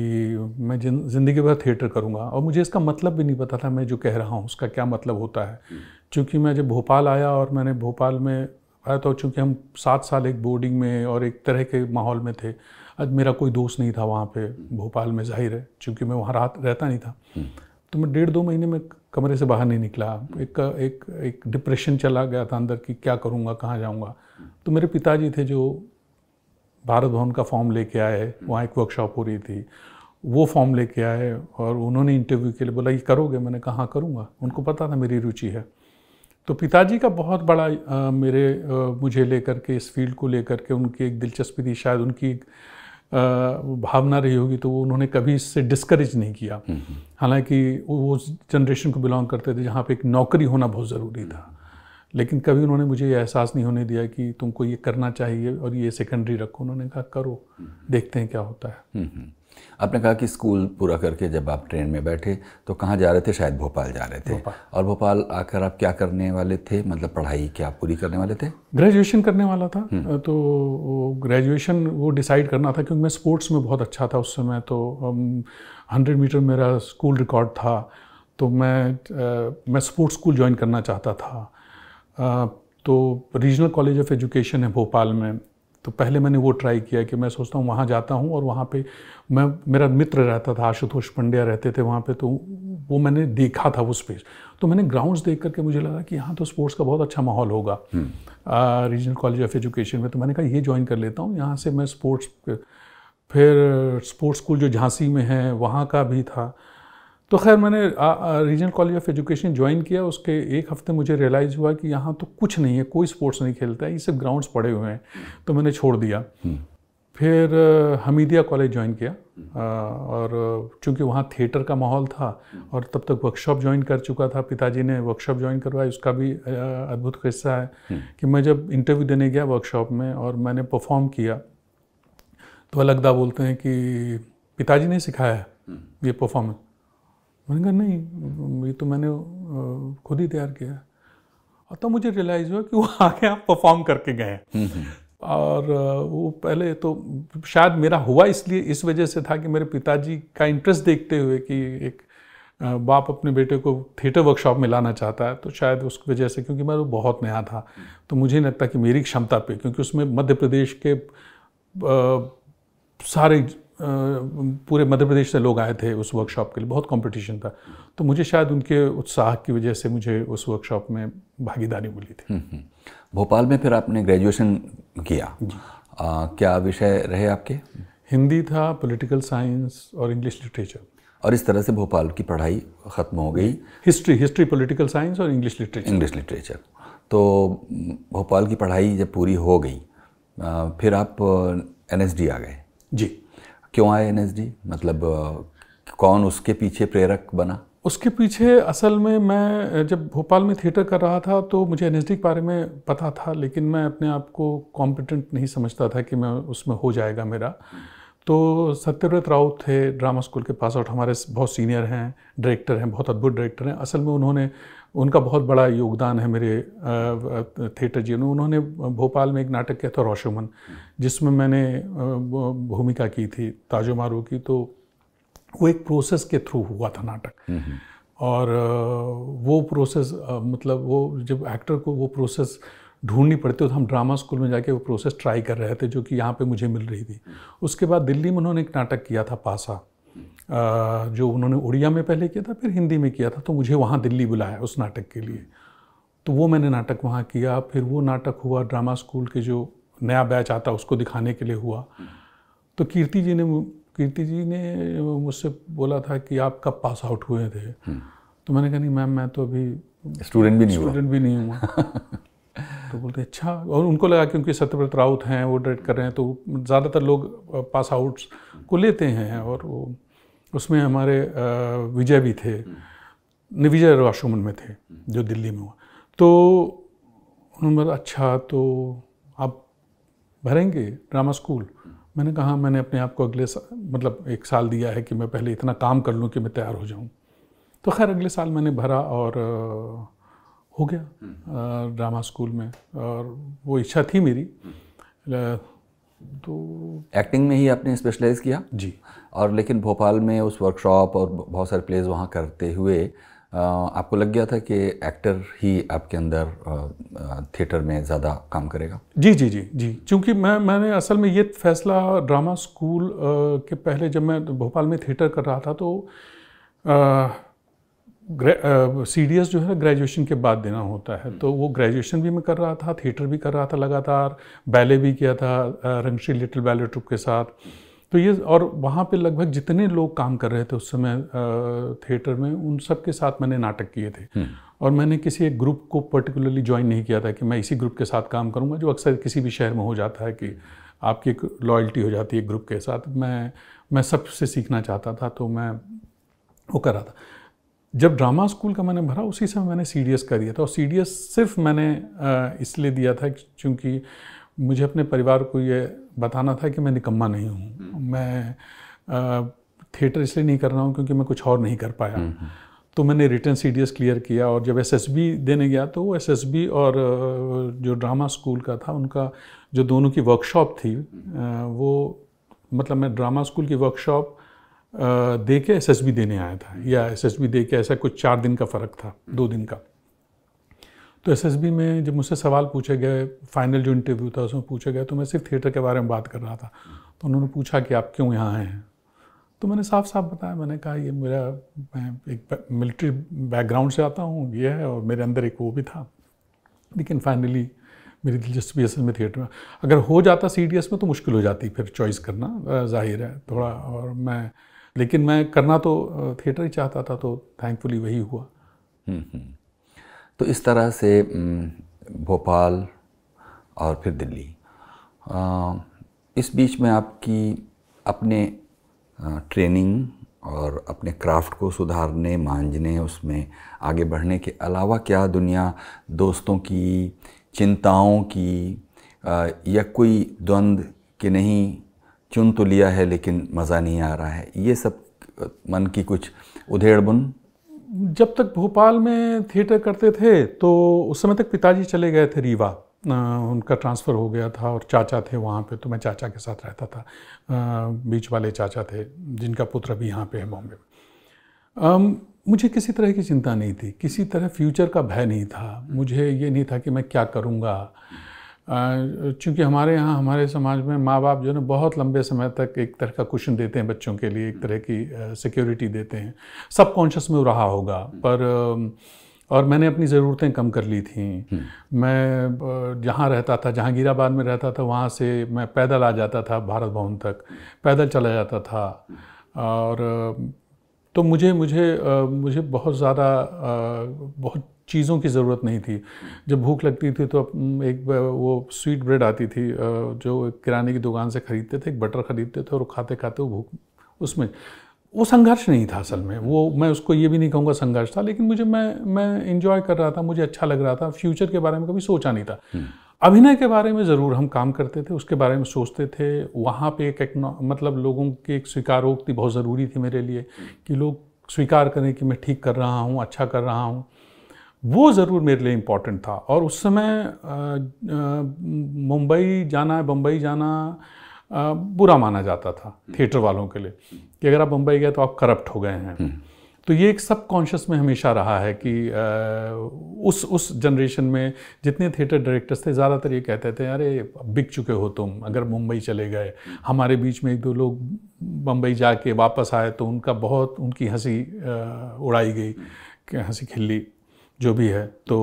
मैं ज़िंदगी भर थिएटर करूँगा और मुझे इसका मतलब भी नहीं पता था मैं जो कह रहा हूँ उसका क्या मतलब होता है हम्म। क्योंकि मैं जब भोपाल आया और मैंने भोपाल में आया था चूँकि हम सात साल एक बोर्डिंग में और एक तरह के माहौल में थे आज मेरा कोई दोस्त नहीं था वहाँ पे भोपाल में जाहिर है चूँकि मैं वहाँ रात रहता नहीं था हम्म। तो मैं डेढ़ दो महीने में कमरे से बाहर नहीं निकला एक एक एक डिप्रेशन चला गया था अंदर कि क्या करूँगा कहाँ जाऊँगा तो मेरे पिताजी थे जो भारत भवन का फॉर्म लेके आए हम्म। वहाँ एक वर्कशॉप हो रही थी वो फॉर्म लेके आए और उन्होंने इंटरव्यू के लिए बोला ये करोगे मैंने कहाँ करूँगा उनको पता था मेरी रुचि है तो पिताजी का बहुत बड़ा आ, मेरे आ, मुझे लेकर के इस फील्ड को लेकर के उनकी एक दिलचस्पी थी शायद उनकी एक भावना रही होगी तो वो उन्होंने कभी इससे डिस्करेज नहीं किया हम्म, हम्म। हालांकि वो उस जनरेशन को बिलोंग करते थे जहाँ पे एक नौकरी होना बहुत ज़रूरी था लेकिन कभी उन्होंने मुझे ये एहसास नहीं होने दिया कि तुमको ये करना चाहिए और ये सेकेंडरी रखो उन्होंने कहा करो हम्म। देखते हैं क्या होता है आपने कहा कि स्कूल पूरा करके जब आप ट्रेन में बैठे तो कहाँ जा रहे थे शायद भोपाल जा रहे थे भोपाल। और भोपाल आकर आप क्या करने वाले थे मतलब पढ़ाई क्या पूरी करने वाले थे ग्रेजुएशन करने वाला था हम्म। तो ग्रेजुएशन वो डिसाइड करना था क्योंकि मैं स्पोर्ट्स में बहुत अच्छा था उस समय तो हंड्रेड मीटर मेरा स्कूल रिकॉर्ड था तो मैं आ, मैं स्पोर्ट्स स्कूल ज्वाइन करना चाहता था आ, तो रीजनल कॉलेज ऑफ एजुकेशन है भोपाल में तो पहले मैंने वो ट्राई किया कि मैं सोचता हूँ वहाँ जाता हूँ और वहाँ पे मैं मेरा मित्र रहता था आशुतोष पंड्या रहते थे वहाँ पे तो वो मैंने देखा था वो स्पेस तो मैंने ग्राउंड्स देख करके मुझे लगा कि यहाँ तो स्पोर्ट्स का बहुत अच्छा माहौल होगा रीजनल कॉलेज ऑफ एजुकेशन में तो मैंने कहा ये ज्वाइन कर लेता हूँ यहाँ से मैं स्पोर्ट्स फिर स्पोर्ट्स स्कूल जो झांसी में है वहाँ का भी था तो खैर मैंने regional college of education join किया उसके एक हफ्ते मुझे रियलाइज़ हुआ कि यहाँ तो कुछ नहीं है कोई स्पोर्ट्स नहीं खेलता है ये सिर्फ ग्राउंड्स पड़े हुए हैं तो मैंने छोड़ दिया हम्म। फिर हमीदिया कॉलेज ज्वाइन किया हम्म। और चूंकि वहाँ थिएटर का माहौल था हम्म। और तब तक वर्कशॉप ज्वाइन कर चुका था पिताजी ने वर्कशॉप ज्वाइन करवाया उसका भी अद्भुत किस्सा है कि मैं जब इंटरव्यू देने गया वर्कशॉप में और मैंने परफॉर्म किया तो अलगदा बोलते हैं कि पिताजी ने सिखाया है ये परफॉर्मेंस मैंने कहा नहीं ये तो मैंने खुद ही तैयार किया और तब तो मुझे रियलाइज़ हुआ कि वो आगे आप परफॉर्म करके गए हम्म, हम्म। और वो पहले तो शायद मेरा हुआ इसलिए इस वजह से था कि मेरे पिताजी का इंटरेस्ट देखते हुए कि एक बाप अपने बेटे को थिएटर वर्कशॉप में लाना चाहता है तो शायद उस वजह से क्योंकि मैं वो तो बहुत नया था तो मुझे नहीं लगता कि मेरी क्षमता पे क्योंकि उसमें मध्य प्रदेश के आ, सारे पूरे मध्य प्रदेश से लोग आए थे उस वर्कशॉप के लिए बहुत कंपटीशन था तो मुझे शायद उनके उत्साह की वजह से मुझे उस वर्कशॉप में भागीदारी मिली थी हम्म, हम्म। भोपाल में फिर आपने ग्रेजुएशन किया आ, क्या विषय रहे आपके हिंदी था पॉलिटिकल साइंस और इंग्लिश लिटरेचर और इस तरह से भोपाल की पढ़ाई ख़त्म हो गई हिस्ट्री हिस्ट्री पॉलिटिकल साइंस और इंग्लिश लिटरेचर इंग्लिश लिटरेचर तो भोपाल की पढ़ाई जब पूरी हो गई फिर आप एन आ गए जी क्यों आए एन मतलब कौन उसके पीछे प्रेरक बना उसके पीछे असल में मैं जब भोपाल में थिएटर कर रहा था तो मुझे एन के बारे में पता था लेकिन मैं अपने आप को कॉम्पिटेंट नहीं समझता था कि मैं उसमें हो जाएगा मेरा तो सत्यव्रत राउत थे ड्रामा स्कूल के पास आउट हमारे बहुत सीनियर हैं डायरेक्टर हैं बहुत अद्भुत डायरेक्टर हैं असल में उन्होंने उनका बहुत बड़ा योगदान है मेरे थिएटर जीवन उन्होंने भोपाल में एक नाटक किया था रोशोमन जिसमें मैंने भूमिका की थी ताजो मारो की तो वो एक प्रोसेस के थ्रू हुआ था नाटक हम्म, हम्म। और वो प्रोसेस मतलब वो जब एक्टर को वो प्रोसेस ढूंढनी पड़ती तो हम ड्रामा स्कूल में जाके वो प्रोसेस ट्राई कर रहे थे जो कि यहाँ पे मुझे मिल रही थी उसके बाद दिल्ली में उन्होंने एक नाटक किया था पासा जो उन्होंने उड़िया में पहले किया था फिर हिंदी में किया था तो मुझे वहाँ दिल्ली बुलाया उस नाटक के लिए तो वो मैंने नाटक वहाँ किया फिर वो नाटक हुआ ड्रामा स्कूल के जो नया बैच आता उसको दिखाने के लिए हुआ तो कीर्ति जी ने कीर्ति जी ने मुझसे बोला था कि आप कब पास आउट हुए थे हम्म। तो मैंने कहा नहीं मैम मैं तो अभी स्टूडेंट भी नहीं स्टूडेंट भी नहीं हुआ तो बोलते अच्छा और उनको लगा क्योंकि सत्यव्रत राउत हैं वो डायरेक्ट कर रहे हैं तो ज़्यादातर लोग पास आउट्स को लेते हैं और वो उसमें हमारे विजय भी थे हम्म। विजय वाशुमन में थे जो दिल्ली में हुआ तो उन्होंने बोला अच्छा तो आप भरेंगे ड्रामा स्कूल मैंने कहा मैंने अपने आप को अगले मतलब एक साल दिया है कि मैं पहले इतना काम कर लूँ कि मैं तैयार हो जाऊँ तो खैर अगले साल मैंने भरा और हो गया हम्म। ड्रामा स्कूल में और वो इच्छा थी मेरी हम्म। तो एक्टिंग में ही आपने स्पेशलाइज किया जी और लेकिन भोपाल में उस वर्कशॉप और बहुत सारे प्लेस वहाँ करते हुए आपको लग गया था कि एक्टर ही आपके अंदर थिएटर में ज़्यादा काम करेगा जी जी जी जी क्योंकि मैं मैंने असल में ये फैसला ड्रामा स्कूल के पहले जब मैं भोपाल में थिएटर कर रहा था तो सी डी एस जो है ग्रेजुएशन के बाद देना होता है तो वो ग्रेजुएशन भी मैं कर रहा था थिएटर भी कर रहा था लगातार बैले भी किया था रंगश्री लिटिल बैले ट्रुप के साथ तो ये और वहाँ पे लगभग जितने लोग काम कर रहे थे उस समय थिएटर में उन सब के साथ मैंने नाटक किए थे हम्म। और मैंने किसी एक ग्रुप को पर्टिकुलरली ज्वाइन नहीं किया था कि मैं इसी ग्रुप के साथ काम करूँगा जो अक्सर किसी भी शहर में हो जाता है कि आपकी एक लॉयल्टी हो जाती है ग्रुप के साथ मैं मैं सबसे सीखना चाहता था तो मैं वो कर रहा था जब ड्रामा स्कूल का मैंने भरा उसी समय मैंने सी डी एस का दिया था और सी डी एस सिर्फ मैंने इसलिए दिया था क्योंकि मुझे अपने परिवार को ये बताना था कि मैं निकम्मा नहीं हूँ हम्म। मैं थिएटर इसलिए नहीं कर रहा हूँ क्योंकि मैं कुछ और नहीं कर पाया हम्म, हम्म। तो मैंने रिटर्न सी क्लियर किया और जब एस देने गया तो वो एस और जो ड्रामा स्कूल का था उनका जो दोनों की वर्कशॉप थी वो मतलब मैं ड्रामा स्कूल की वर्कशॉप दे के एस देने आया था या एस एस दे के ऐसा कुछ चार दिन का फ़र्क था दो दिन का तो एस एस बी में जब मुझसे सवाल पूछे गए फाइनल जो इंटरव्यू था उसमें पूछा गया तो मैं सिर्फ थिएटर के बारे में बात कर रहा था तो उन्होंने पूछा कि आप क्यों यहाँ आए हैं तो मैंने साफ साफ बताया मैंने कहा ये मेरा मैं एक मिलिट्री बैकग्राउंड से आता हूँ ये है और मेरे अंदर एक वो भी था लेकिन फाइनली मेरी दिलचस्पी असल में थिएटर में अगर हो जाता सी में तो मुश्किल हो जाती फिर चॉइस करना जाहिर है थोड़ा और मैं लेकिन मैं करना तो थिएटर ही चाहता था तो थैंकफुली वही हुआ हम्म, हम्म। तो इस तरह से भोपाल और फिर दिल्ली इस बीच में आपकी अपने ट्रेनिंग और अपने क्राफ्ट को सुधारने मांझने उसमें आगे बढ़ने के अलावा क्या दुनिया दोस्तों की चिंताओं की या कोई द्वंद्व के नहीं चुन तो लिया है लेकिन मज़ा नहीं आ रहा है ये सब मन की कुछ उधेड़ बुन जब तक भोपाल में थिएटर करते थे तो उस समय तक पिताजी चले गए थे रीवा उनका ट्रांसफ़र हो गया था और चाचा थे वहाँ पे तो मैं चाचा के साथ रहता था बीच वाले चाचा थे जिनका पुत्र भी यहाँ पे है बॉम्बे में मुझे किसी तरह की चिंता नहीं थी किसी तरह फ्यूचर का भय नहीं था मुझे ये नहीं था कि मैं क्या करूँगा चूँकि हमारे यहाँ हमारे समाज में माँ बाप जो है ना बहुत लंबे समय तक एक तरह का कुशन देते हैं बच्चों के लिए एक तरह की सिक्योरिटी देते हैं सब कॉन्शियस में रहा होगा पर और मैंने अपनी ज़रूरतें कम कर ली थी हम्म। मैं जहाँ रहता था जहांगीराबाद में रहता था वहाँ से मैं पैदल आ जाता था भारत भवन तक पैदल चला जाता था और तो मुझे मुझे मुझे बहुत ज़्यादा बहुत चीज़ों की ज़रूरत नहीं थी जब भूख लगती थी तो एक वो स्वीट ब्रेड आती थी जो किराने की दुकान से ख़रीदते थे एक बटर ख़रीदते थे और खाते खाते वो भूख उसमें वो संघर्ष नहीं था असल में वो मैं उसको ये भी नहीं कहूँगा संघर्ष था लेकिन मुझे मैं मैं इन्जॉय कर रहा था मुझे अच्छा लग रहा था फ्यूचर के बारे में कभी सोचा नहीं था हम्म। अभिनय के बारे में ज़रूर हम काम करते थे उसके बारे में सोचते थे वहाँ पे एक, एक मतलब लोगों की एक स्वीकारोक्ति बहुत ज़रूरी थी मेरे लिए कि लोग स्वीकार करें कि मैं ठीक कर रहा हूँ अच्छा कर रहा हूँ वो ज़रूर मेरे लिए इम्पॉर्टेंट था और उस समय मुंबई जाना बम्बई जाना आ, बुरा माना जाता था थिएटर वालों के लिए कि अगर आप बम्बई गए तो आप करप्ट हो गए हैं तो ये एक सब कॉन्शियस में हमेशा रहा है कि आ, उस उस जनरेशन में जितने थिएटर डायरेक्टर्स थे ज़्यादातर ये कहते थे अरे बिक चुके हो तुम अगर मुंबई चले गए हमारे बीच में एक दो लोग बम्बई जाके वापस आए तो उनका बहुत उनकी हंसी उड़ाई गई हंसी खिल्ली जो भी है तो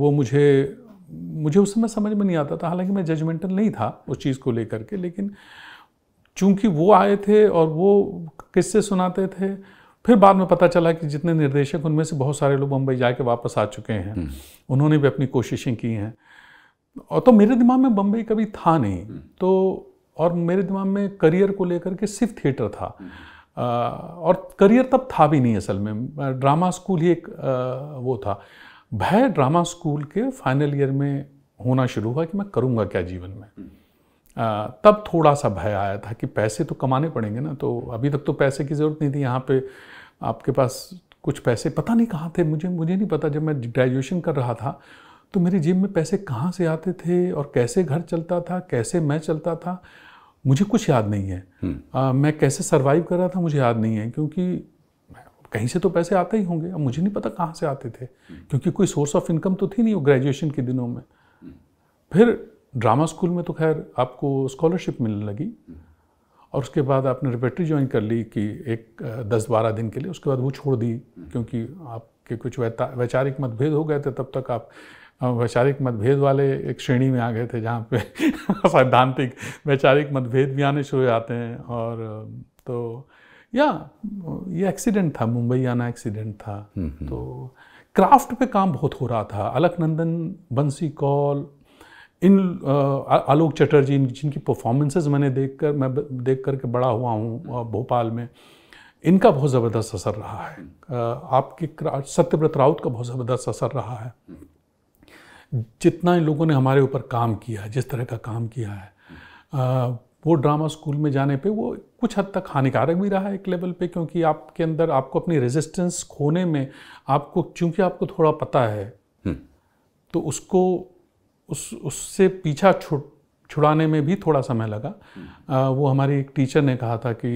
वो मुझे मुझे उस समय समझ में नहीं आता था हालांकि मैं जजमेंटल नहीं था उस चीज़ को लेकर के लेकिन चूंकि वो आए थे और वो किससे सुनाते थे फिर बाद में पता चला कि जितने निर्देशक उनमें से बहुत सारे लोग मुंबई जाके वापस आ चुके हैं हम्म। उन्होंने भी अपनी कोशिशें की हैं और तो मेरे दिमाग में बम्बई कभी था नहीं हम्म। तो और मेरे दिमाग में करियर को लेकर के सिर्फ थिएटर था हम्म। और करियर तब था भी नहीं असल में ड्रामा स्कूल ही एक वो था भय ड्रामा स्कूल के फाइनल ईयर में होना शुरू हुआ कि मैं करूँगा क्या जीवन में हम्म। तब थोड़ा सा भय आया था कि पैसे तो कमाने पड़ेंगे ना तो अभी तक तो पैसे की ज़रूरत नहीं थी यहाँ पे आपके पास कुछ पैसे पता नहीं कहाँ थे मुझे मुझे नहीं पता जब मैं ग्रेजुएशन कर रहा था तो मेरी जेब में पैसे कहाँ से आते थे और कैसे घर चलता था कैसे मैं चलता था मुझे कुछ याद नहीं है हम्म। आ, मैं कैसे सर्वाइव कर रहा था मुझे याद नहीं है क्योंकि कहीं से तो पैसे आते ही होंगे अब मुझे नहीं पता कहाँ से आते थे क्योंकि कोई सोर्स ऑफ इनकम तो थी नहीं वो ग्रेजुएशन के दिनों में फिर ड्रामा स्कूल में तो खैर आपको स्कॉलरशिप मिलने लगी और उसके बाद आपने रिपेटरी ज्वाइन कर ली कि एक दस बारह दिन के लिए उसके बाद वो छोड़ दी क्योंकि आपके कुछ वैचारिक मतभेद हो गए थे तब तक आप वैचारिक मतभेद वाले एक श्रेणी में आ गए थे जहाँ पे सैद्धांतिक वैचारिक मतभेद भी आने शुरू हो जाते हैं और तो या ये एक्सीडेंट था मुंबई आना एक्सीडेंट था हम्म, हम्म। तो क्राफ्ट पे काम बहुत हो रहा था अलकनंदन बंसी कौल इन आलोक चटर्जी जिनकी परफॉर्मेंसेज मैंने देखकर मैं देख कर के बड़ा हुआ हूँ भोपाल में इनका बहुत ज़बरदस्त असर रहा है आपके सत्यव्रत राउत का बहुत ज़बरदस्त असर रहा है जितना इन लोगों ने हमारे ऊपर काम किया है जिस तरह का काम किया है आ, वो ड्रामा स्कूल में जाने पे वो कुछ हद तक हानिकारक भी रहा है एक लेवल पे क्योंकि आपके अंदर आपको अपनी रेजिस्टेंस खोने में आपको क्योंकि आपको थोड़ा पता है हम्म। तो उसको उस उससे पीछा छुड़ छुड़ाने में भी थोड़ा समय लगा आ, वो हमारी एक टीचर ने कहा था कि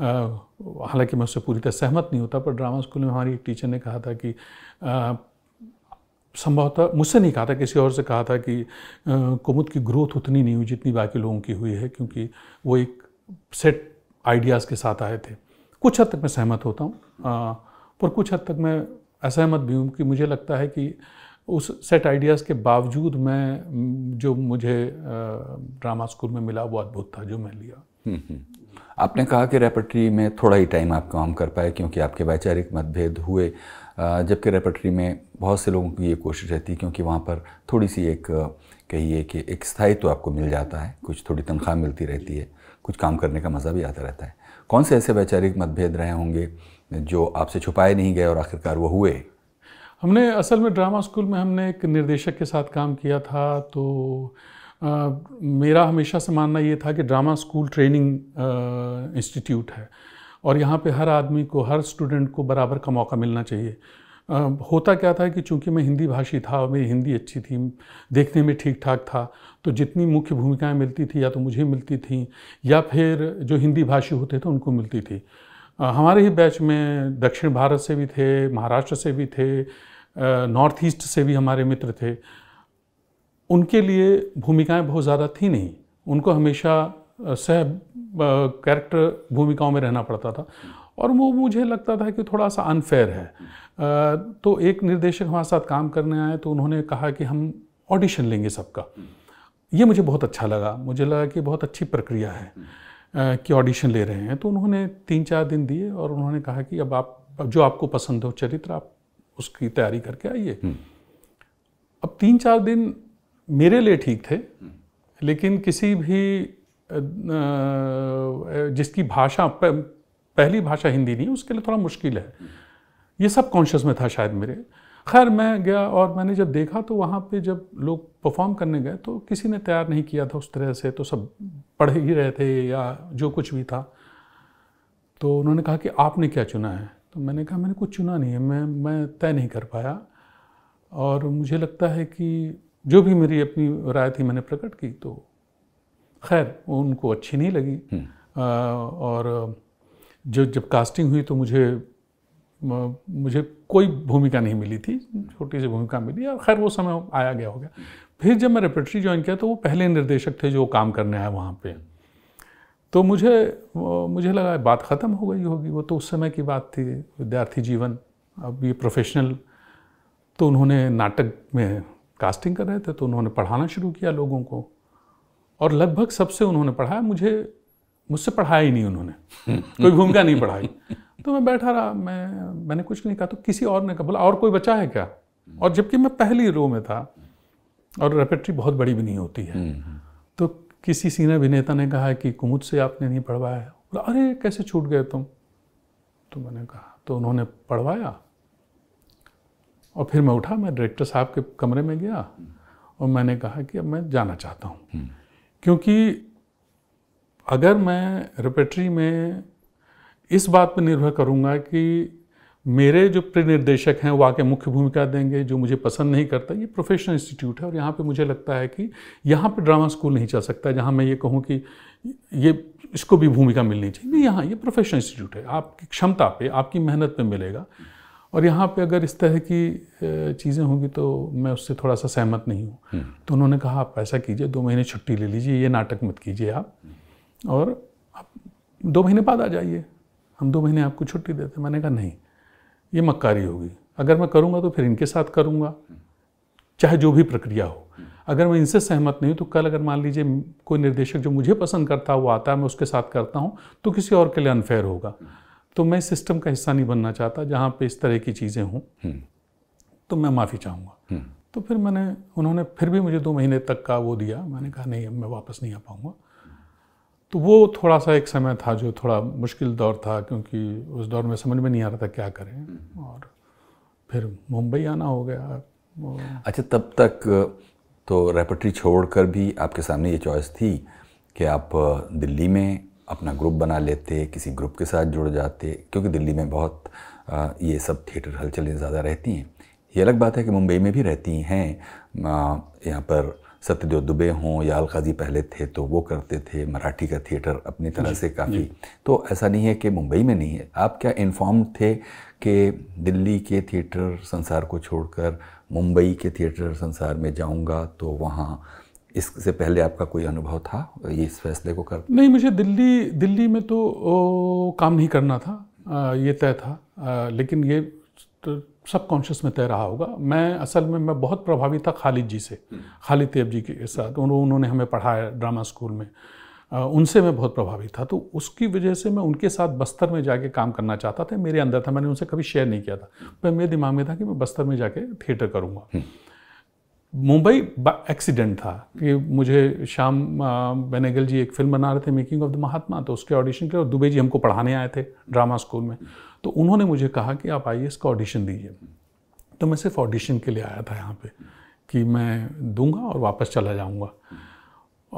हालांकि मैं उससे पूरी तरह सहमत नहीं होता पर ड्रामा स्कूल में हमारी एक टीचर ने कहा था कि आ, संभवतः मुझसे नहीं कहा था किसी और से कहा था कि कुमुद की ग्रोथ उतनी नहीं हुई जितनी बाकी लोगों की हुई है क्योंकि वो एक सेट आइडियाज़ के साथ आए थे कुछ हद तक मैं सहमत होता हूँ पर कुछ हद तक मैं असहमत भी हूँ कि मुझे लगता है कि उस सेट आइडियाज़ के बावजूद मैं जो मुझे ड्रामा स्कूल में मिला वो अद्भुत था जो मैं लिया हम्म, हम्म। आपने कहा कि रेपट्री में थोड़ा ही टाइम आप काम कर पाए क्योंकि आपके वैचारिक मतभेद हुए जबकि रेपट्री में बहुत से लोगों की ये कोशिश रहती है क्योंकि वहाँ पर थोड़ी सी एक कहिए कि एक स्थायित्व तो आपको मिल जाता है कुछ थोड़ी तनख्वाह मिलती रहती है कुछ काम करने का मज़ा भी आता रहता है कौन से ऐसे वैचारिक मतभेद रहे होंगे जो आपसे छुपाए नहीं गए और आखिरकार वो हुए हमने असल में ड्रामा स्कूल में हमने एक निर्देशक के साथ काम किया था तो आ, मेरा हमेशा से मानना ये था कि ड्रामा स्कूल ट्रेनिंग इंस्टीट्यूट है और यहाँ पे हर आदमी को हर स्टूडेंट को बराबर का मौका मिलना चाहिए आ, होता क्या था कि चूंकि मैं हिंदी भाषी था मेरी हिंदी अच्छी थी देखने में ठीक ठाक था तो जितनी मुख्य भूमिकाएं मिलती थी या तो मुझे मिलती थी या फिर जो हिंदी भाषी होते थे उनको मिलती थी आ, हमारे ही बैच में दक्षिण भारत से भी थे महाराष्ट्र से भी थे नॉर्थ ईस्ट से भी हमारे मित्र थे उनके लिए भूमिकाएं बहुत ज़्यादा थी नहीं उनको हमेशा सह कैरेक्टर भूमिकाओं में रहना पड़ता था और वो मुझे लगता था कि थोड़ा सा अनफेयर है तो एक निर्देशक हमारे साथ काम करने आए तो उन्होंने कहा कि हम ऑडिशन लेंगे सबका ये मुझे बहुत अच्छा लगा मुझे लगा कि बहुत अच्छी प्रक्रिया है कि ऑडिशन ले रहे हैं तो उन्होंने तीन चार दिन दिए और उन्होंने कहा कि अब आप जो आपको पसंद हो चरित्र आप उसकी तैयारी करके आइए हम्म। अब तीन चार दिन मेरे लिए ठीक थे लेकिन किसी भी जिसकी भाषा पहली भाषा हिंदी नहीं उसके लिए थोड़ा मुश्किल है ये सब कॉन्शियस में था शायद मेरे खैर मैं गया और मैंने जब देखा तो वहाँ पे जब लोग परफॉर्म करने गए तो किसी ने तैयार नहीं किया था उस तरह से तो सब पढ़ ही रहे थे या जो कुछ भी था तो उन्होंने कहा कि आपने क्या चुना है तो मैंने कहा मैंने कुछ चुना नहीं है मैं मैं तय नहीं कर पाया और मुझे लगता है कि जो भी मेरी अपनी राय थी मैंने प्रकट की तो खैर उनको अच्छी नहीं लगी हम्म। आ, और जो जब कास्टिंग हुई तो मुझे मुझे कोई भूमिका नहीं मिली थी छोटी सी भूमिका मिली और खैर वो समय आया गया हो गया फिर जब मैं रेपरेटरी ज्वाइन किया तो वो पहले निर्देशक थे जो काम करने आए वहाँ पे तो मुझे मुझे लगा बात ख़त्म हो गई होगी वो तो उस समय की बात थी विद्यार्थी जीवन अब ये प्रोफेशनल तो उन्होंने नाटक में कास्टिंग कर रहे थे तो उन्होंने पढ़ाना शुरू किया लोगों को और लगभग सबसे उन्होंने पढ़ाया मुझे मुझसे पढ़ाया ही नहीं उन्होंने कोई भूमिका नहीं पढ़ाई तो मैं बैठा रहा मैं मैंने कुछ नहीं कहा तो किसी और ने कहा बोला और कोई बचा है क्या और जबकि मैं पहली रो में था और रेपेट्री बहुत बड़ी भी नहीं होती है तो किसी सीनियर अभिनेता ने कहा कि कुमुद से आपने नहीं पढ़वाया बोला अरे कैसे छूट गए तुम तो मैंने कहा तो उन्होंने पढ़वाया और फिर मैं उठा मैं डायरेक्टर साहब के कमरे में गया और मैंने कहा कि अब मैं जाना चाहता हूँ क्योंकि अगर मैं रिपेटरी में इस बात पर निर्भर करूँगा कि मेरे जो निर्देशक हैं वो आके मुख्य भूमिका देंगे जो मुझे पसंद नहीं करता ये प्रोफेशनल इंस्टीट्यूट है और यहाँ पे मुझे लगता है कि यहाँ पे ड्रामा स्कूल नहीं चल सकता जहाँ मैं ये कहूँ कि ये इसको भी भूमिका मिलनी चाहिए नहीं यहाँ ये प्रोफेशनल इंस्टीट्यूट है आपकी क्षमता पे आपकी मेहनत पे मिलेगा और यहाँ पे अगर इस तरह की चीज़ें होंगी तो मैं उससे थोड़ा सा सहमत नहीं हूँ हम्म। तो उन्होंने कहा आप ऐसा कीजिए दो महीने छुट्टी ले लीजिए ये नाटक मत कीजिए आप और आप दो महीने बाद आ जाइए हम दो महीने आपको छुट्टी देते मैंने कहा नहीं ये मक्कारी होगी अगर मैं करूँगा तो फिर इनके साथ करूँगा चाहे जो भी प्रक्रिया हो अगर मैं इनसे सहमत नहीं हूँ तो कल अगर मान लीजिए कोई निर्देशक जो मुझे पसंद करता है वो आता है मैं उसके साथ करता हूँ तो किसी और के लिए अनफेयर होगा तो मैं सिस्टम का हिस्सा नहीं बनना चाहता जहाँ पे इस तरह की चीज़ें हों हम्म। तो मैं माफ़ी चाहूँगा हम्म। तो फिर मैंने उन्होंने फिर भी मुझे दो महीने तक का वो दिया मैंने कहा नहीं अब मैं वापस नहीं आ पाऊँगा तो वो थोड़ा सा एक समय था जो थोड़ा मुश्किल दौर था क्योंकि उस दौर में समझ में नहीं आ रहा था क्या करें और फिर मुंबई आना हो गया अच्छा तब तक तो रेपटरी छोड़कर भी आपके सामने ये चॉइस थी कि आप दिल्ली में अपना ग्रुप बना लेते किसी ग्रुप के साथ जुड़ जाते क्योंकि दिल्ली में बहुत ये सब थिएटर हलचलें ज़्यादा रहती हैं ये अलग बात है कि मुंबई में भी रहती हैं यहाँ पर सत्यदेव दुबे हों या अलकाजी पहले थे तो वो करते थे मराठी का थिएटर अपनी तरह से काफ़ी तो ऐसा नहीं है कि मुंबई में नहीं है आप क्या इन्फॉर्म थे कि दिल्ली के थिएटर संसार को छोड़कर मुंबई के थिएटर संसार में जाऊंगा तो वहाँ इससे पहले आपका कोई अनुभव था ये इस फैसले को कर नहीं मुझे दिल्ली दिल्ली में तो ओ, काम नहीं करना था आ, ये तय था आ, लेकिन ये तो सब कॉन्शियस में तय रहा होगा मैं असल में मैं बहुत प्रभावित था खालिद जी से खालिद तेब जी के साथ उन्होंने हमें पढ़ाया ड्रामा स्कूल में उनसे मैं बहुत प्रभावित था तो उसकी वजह से मैं उनके साथ बस्तर में जाके काम करना चाहता था मेरे अंदर था मैंने उनसे कभी शेयर नहीं किया था पर मेरे दिमाग में था कि मैं बस्तर में जाके थिएटर करूँगा हम्म। मुंबई एक्सीडेंट था कि मुझे शाम बेनेगल जी एक फिल्म बना रहे थे मेकिंग ऑफ द महात्मा तो उसके ऑडिशन के और दुबे जी हमको पढ़ाने आए थे ड्रामा स्कूल में तो उन्होंने मुझे कहा कि आप आइए इसका ऑडिशन दीजिए तो मैं सिर्फ ऑडिशन के लिए आया था यहाँ पे कि मैं दूंगा और वापस चला जाऊँगा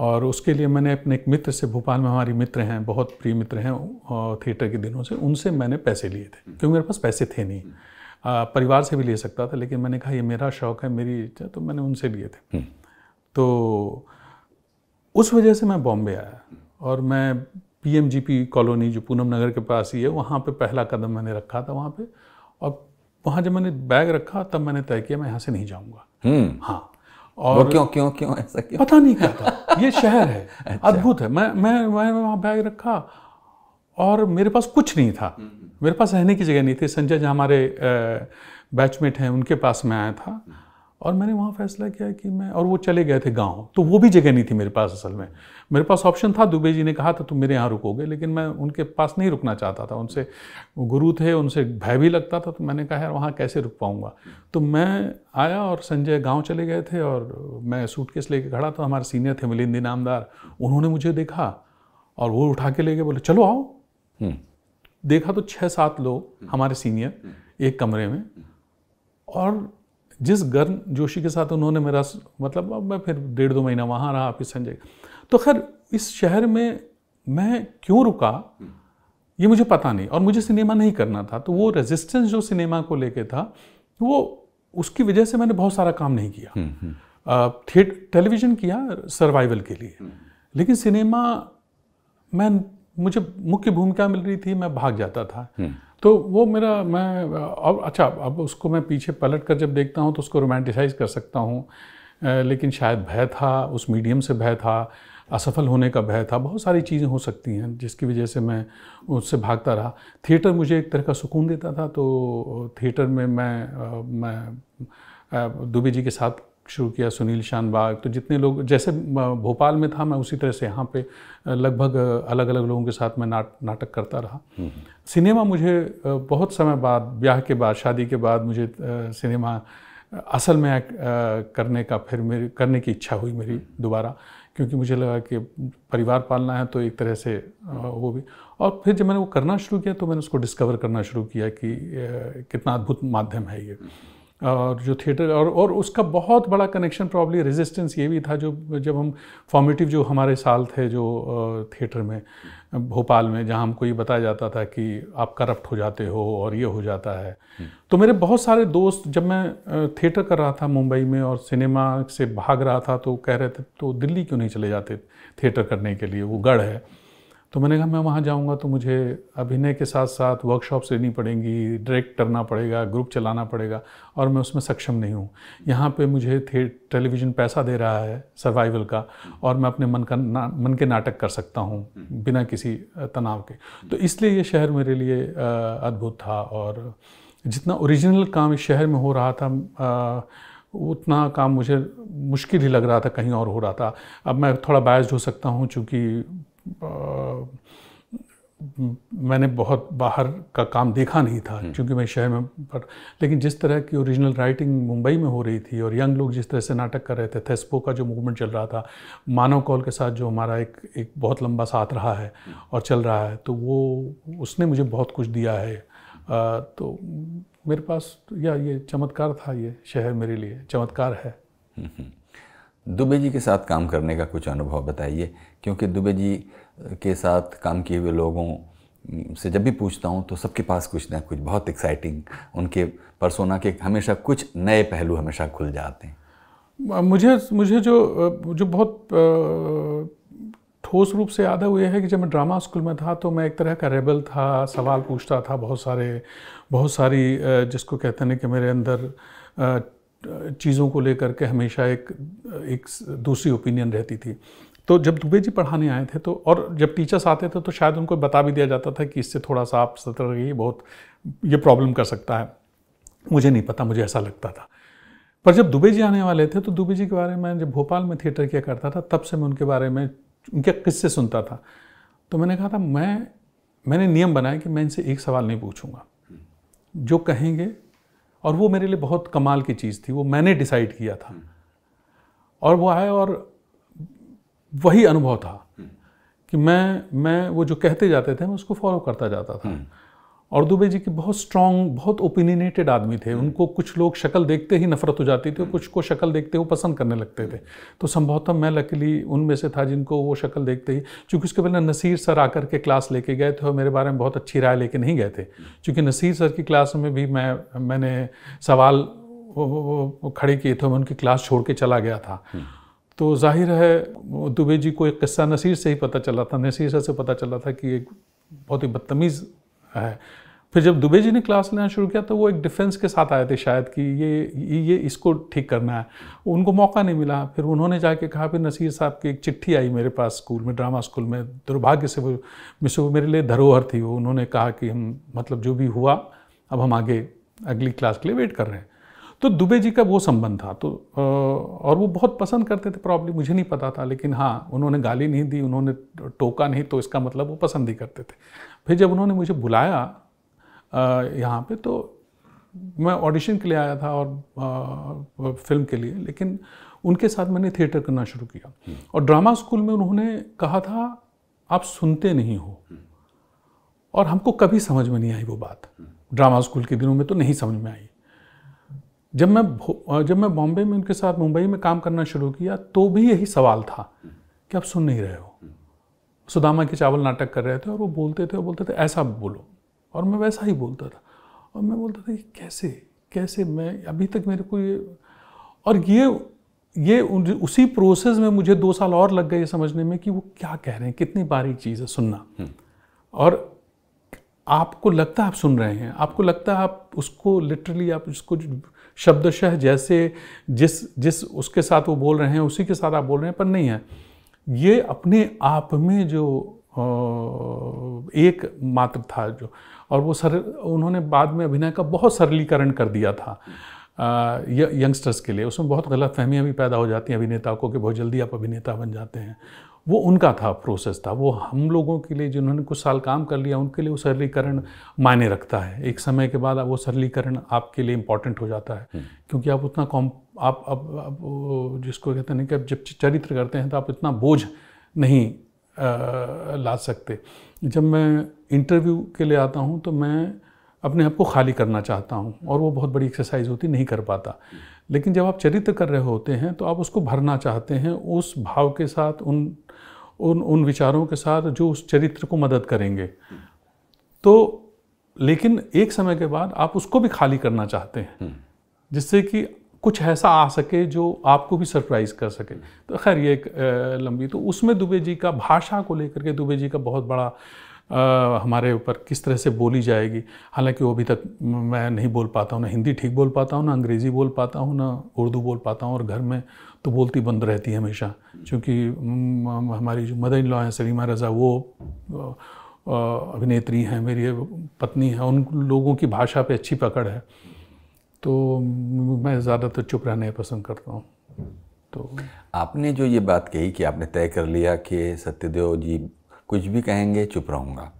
और उसके लिए मैंने अपने एक मित्र से भोपाल में हमारी मित्र हैं बहुत प्रिय मित्र हैं थिएटर के दिनों से उनसे मैंने पैसे लिए थे क्योंकि मेरे पास पैसे थे नहीं परिवार से भी ले सकता था लेकिन मैंने कहा ये मेरा शौक़ है मेरी इच्छा तो मैंने उनसे लिए थे हम्म। तो उस वजह से मैं बॉम्बे आया और मैं पीएमजीपी कॉलोनी जो पूनम नगर के पास ही है वहाँ पे पहला कदम मैंने रखा था वहाँ पे और वहाँ जब मैंने बैग रखा तब मैंने तय किया मैं यहाँ से नहीं जाऊँगा हम्म। हाँ और क्यों क्यों क्यों ऐसा क्यों पता नहीं क्या था ये शहर है अच्छा। अद्भुत है मैं मैं मैं वहाँ बैग रखा और मेरे पास कुछ नहीं था हम्म। मेरे पास रहने की जगह नहीं थी संजय जहाँ हमारे बैचमेट हैं उनके पास मैं आया था और मैंने वहाँ फैसला किया कि मैं और वो चले गए थे गांव तो वो भी जगह नहीं थी मेरे पास असल में मेरे पास ऑप्शन था दुबे जी ने कहा था तुम मेरे यहाँ रुकोगे लेकिन मैं उनके पास नहीं रुकना चाहता था उनसे गुरु थे उनसे भय भी लगता था तो मैंने कहा यार वहाँ कैसे रुक पाऊँगा तो मैं आया और संजय गाँव चले गए थे और मैं सूटकेस लेके खड़ा था हमारे सीनियर थे मिलिंदी नामदार उन्होंने मुझे देखा और वो उठा के ले गए बोले चलो आओ हम्म। देखा तो छः सात लोग हमारे सीनियर एक कमरे में और जिस गर्न जोशी के साथ उन्होंने मेरा मतलब अब मैं फिर डेढ़ दो महीना वहाँ रहा फिर संजय तो खैर इस शहर में मैं क्यों रुका ये मुझे पता नहीं और मुझे सिनेमा नहीं करना था तो वो रेजिस्टेंस जो सिनेमा को लेके था वो उसकी वजह से मैंने बहुत सारा काम नहीं किया हम्म, हम्म। थिएटर टेलीविज़न किया सर्वाइवल के लिए हम्म। लेकिन सिनेमा मैं मुझे मुख्य भूमिका मिल रही थी मैं भाग जाता था हम्म। तो वो मेरा मैं अब अच्छा अब उसको मैं पीछे पलट कर जब देखता हूँ तो उसको रोमांटिसाइज कर सकता हूँ लेकिन शायद भय था उस मीडियम से भय था असफल होने का भय था बहुत सारी चीज़ें हो सकती हैं जिसकी वजह से मैं उससे भागता रहा थिएटर मुझे एक तरह का सुकून देता था तो थिएटर में मैं मैं दुबे जी के साथ शुरू किया सुनील शानबाग तो जितने लोग जैसे भोपाल में था मैं उसी तरह से यहाँ पे लगभग अलग अलग लोगों के साथ मैं नाट नाटक करता रहा हम्म। सिनेमा मुझे बहुत समय बाद ब्याह के बाद शादी के बाद मुझे सिनेमा असल में करने का फिर मेरी करने की इच्छा हुई मेरी हम्म। दोबारा क्योंकि मुझे लगा कि परिवार पालना है तो एक तरह से वो भी और फिर जब मैंने वो करना शुरू किया तो मैंने उसको डिस्कवर करना शुरू किया कि कितना अद्भुत माध्यम है ये हम्म। और जो थिएटर और और उसका बहुत बड़ा कनेक्शन प्रॉब्ली रेजिस्टेंस ये भी था जो जब हम फॉर्मेटिव जो हमारे साल थे जो थिएटर में भोपाल में जहाँ हमको ये बताया जाता था कि आप करप्ट हो जाते हो और ये हो जाता है हम्म। तो मेरे बहुत सारे दोस्त जब मैं थिएटर कर रहा था मुंबई में और सिनेमा से भाग रहा था तो कह रहे थे तो दिल्ली क्यों नहीं चले जाते थिएटर करने के लिए वो गढ़ है तो मैंने कहा मैं वहाँ जाऊँगा तो मुझे अभिनय के साथ साथ वर्कशॉप्स लेनी पड़ेंगी डायरेक्ट करना पड़ेगा ग्रुप चलाना पड़ेगा और मैं उसमें सक्षम नहीं हूँ यहाँ पे मुझे थे टेलीविज़न पैसा दे रहा है सर्वाइवल का और मैं अपने मन का ना मन के नाटक कर सकता हूँ बिना किसी तनाव के तो इसलिए ये शहर मेरे लिए अद्भुत था और जितना ओरिजिनल काम इस शहर में हो रहा था आ, उतना काम मुझे मुश्किल ही लग रहा था कहीं और हो रहा था अब मैं थोड़ा बायस हो सकता हूँ चूँकि मैंने बहुत बाहर का काम देखा नहीं था हम्म। क्योंकि मैं शहर में पर लेकिन जिस तरह की ओरिजिनल राइटिंग मुंबई में हो रही थी और यंग लोग जिस तरह से नाटक कर रहे थे थेस्पो का जो मूवमेंट चल रहा था मानव कॉल के साथ जो हमारा एक एक बहुत लंबा साथ रहा है और चल रहा है तो वो उसने मुझे बहुत कुछ दिया है आ, तो मेरे पास या ये चमत्कार था ये शहर मेरे लिए चमत्कार है हम्म, हम्म। दुबे जी के साथ काम करने का कुछ अनुभव बताइए क्योंकि दुबे जी के साथ काम किए हुए लोगों से जब भी पूछता हूँ तो सबके पास कुछ ना कुछ बहुत एक्साइटिंग उनके परसोना के हमेशा कुछ नए पहलू हमेशा खुल जाते हैं मुझे मुझे जो जो बहुत ठोस रूप से याद है वो ये है कि जब मैं ड्रामा स्कूल में था तो मैं एक तरह का रेबल था सवाल पूछता था बहुत सारे बहुत सारी जिसको कहते हैं कि मेरे अंदर चीज़ों को लेकर के हमेशा एक एक दूसरी ओपिनियन रहती थी तो जब दुबे जी पढ़ाने आए थे तो और जब टीचर्स आते थे तो शायद उनको बता भी दिया जाता था कि इससे थोड़ा सा आप सतर रहिए बहुत ये प्रॉब्लम कर सकता है मुझे नहीं पता मुझे ऐसा लगता था पर जब दुबे जी आने वाले थे तो दुबे जी के बारे में जब भोपाल में थिएटर किया करता था तब से मैं उनके बारे में उनके किस्से सुनता था तो मैंने कहा था मैं मैंने नियम बनाया कि मैं इनसे एक सवाल नहीं पूछूंगा जो कहेंगे और वो मेरे लिए बहुत कमाल की चीज़ थी वो मैंने डिसाइड किया था और वो आए और वही अनुभव था कि मैं मैं वो जो कहते जाते थे मैं उसको फॉलो करता जाता था हम्म। और दुबे जी की बहुत स्ट्रांग बहुत ओपिनियनेटेड आदमी थे हम्म। उनको कुछ लोग शक्ल देखते ही नफरत हो जाती थी और हम्म। कुछ को शक्ल देखते वो पसंद करने लगते थे तो संभवतः मैं लकीली उनमें से था जिनको वो शक्ल देखते ही चूँकि उसके पहले नसीर सर आकर के क्लास लेके गए थे और मेरे बारे में बहुत अच्छी राय लेके नहीं गए थे चूँकि नसीर सर की क्लास में भी मैं मैंने सवाल खड़े किए थे मैं उनकी क्लास छोड़ के चला गया था तो जाहिर है दुबे जी को एक किस्सा नसीर से ही पता चला था नसीर से पता चला था कि एक बहुत ही बदतमीज़ है फिर जब दुबे जी ने क्लास लेना शुरू किया तो वो एक डिफेंस के साथ आए थे शायद कि ये ये इसको ठीक करना है उनको मौका नहीं मिला फिर उन्होंने जाके कहा फिर नसीर साहब की एक चिट्ठी आई मेरे पास स्कूल में ड्रामा स्कूल में दुर्भाग्य से वो मिस वो मेरे लिए धरोहर थी वो उन्होंने कहा कि हम मतलब जो भी हुआ अब हम आगे अगली क्लास के लिए वेट कर रहे हैं तो दुबे जी का वो संबंध था तो और वो बहुत पसंद करते थे प्रॉब्ली मुझे नहीं पता था लेकिन हाँ उन्होंने गाली नहीं दी उन्होंने टोका नहीं तो इसका मतलब वो पसंद ही करते थे फिर जब उन्होंने मुझे बुलाया यहाँ पे तो मैं ऑडिशन के लिए आया था और फिल्म के लिए लेकिन उनके साथ मैंने थिएटर करना शुरू किया हम्म। और ड्रामा स्कूल में उन्होंने कहा था आप सुनते नहीं हो हम्म। और हमको कभी समझ में नहीं आई वो बात ड्रामा हम्म। स्कूल के दिनों में तो नहीं समझ में आई जब मैं जब मैं बॉम्बे में उनके साथ मुंबई में काम करना शुरू किया तो भी यही सवाल था कि आप सुन नहीं रहे हो सुदामा के चावल नाटक कर रहे थे और वो बोलते थे और बोलते थे ऐसा बोलो और मैं वैसा ही बोलता था और मैं बोलता था कैसे कैसे मैं अभी तक मेरे को ये और ये ये उसी प्रोसेस में मुझे दो साल और लग गए समझने में कि वो क्या कह रहे हैं कितनी बारीक चीज़ है सुनना हम्म। और आपको लगता है आप सुन रहे हैं आपको लगता है आप उसको लिटरली आप उसको शब्दशः जैसे जिस जिस उसके साथ वो बोल रहे हैं उसी के साथ आप बोल रहे हैं पर नहीं है ये अपने आप में जो एक मात्र था जो और वो सर उन्होंने बाद में अभिनय का बहुत सरलीकरण कर दिया था यंगस्टर्स के लिए उसमें बहुत गलत फहमियाँ भी पैदा हो जाती हैं अभिनेताओं को कि बहुत जल्दी आप अभिनेता बन जाते हैं वो उनका था प्रोसेस था वो हम लोगों के लिए जिन्होंने कुछ साल काम कर लिया उनके लिए वो सरलीकरण मायने रखता है एक समय के बाद वो सरलीकरण आपके लिए इम्पोर्टेंट हो जाता है हम्म। क्योंकि आप उतना कॉम आप अब जिसको कहते हैं कि अब जब चरित्र करते हैं तो आप इतना बोझ नहीं आ, ला सकते जब मैं इंटरव्यू के लिए आता हूँ तो मैं अपने आप को खाली करना चाहता हूँ और वो बहुत बड़ी एक्सरसाइज होती नहीं कर पाता लेकिन जब आप चरित्र कर रहे होते हैं तो आप उसको भरना चाहते हैं उस भाव के साथ उन उन उन विचारों के साथ जो उस चरित्र को मदद करेंगे तो लेकिन एक समय के बाद आप उसको भी खाली करना चाहते हैं हम्म। जिससे कि कुछ ऐसा आ सके जो आपको भी सरप्राइज कर सके तो खैर ये एक लंबी तो उसमें दुबे जी का भाषा को लेकर के दुबे जी का बहुत बड़ा आ, हमारे ऊपर किस तरह से बोली जाएगी हालांकि वो अभी तक मैं नहीं बोल पाता हूँ ना हिंदी ठीक बोल पाता हूँ ना अंग्रेज़ी बोल पाता हूँ ना उर्दू बोल पाता हूँ और घर में तो बोलती बंद रहती है हमेशा क्योंकि हमारी जो मदर इन लॉ हैं सलीमा रज़ा वो अभिनेत्री हैं मेरी पत्नी हैं उन लोगों की भाषा पे अच्छी पकड़ है तो मैं ज़्यादातर चुप रहने पसंद करता हूँ तो आपने जो ये बात कही कि आपने तय कर लिया कि सत्यदेव जी कुछ भी कहेंगे चुप रहूँगा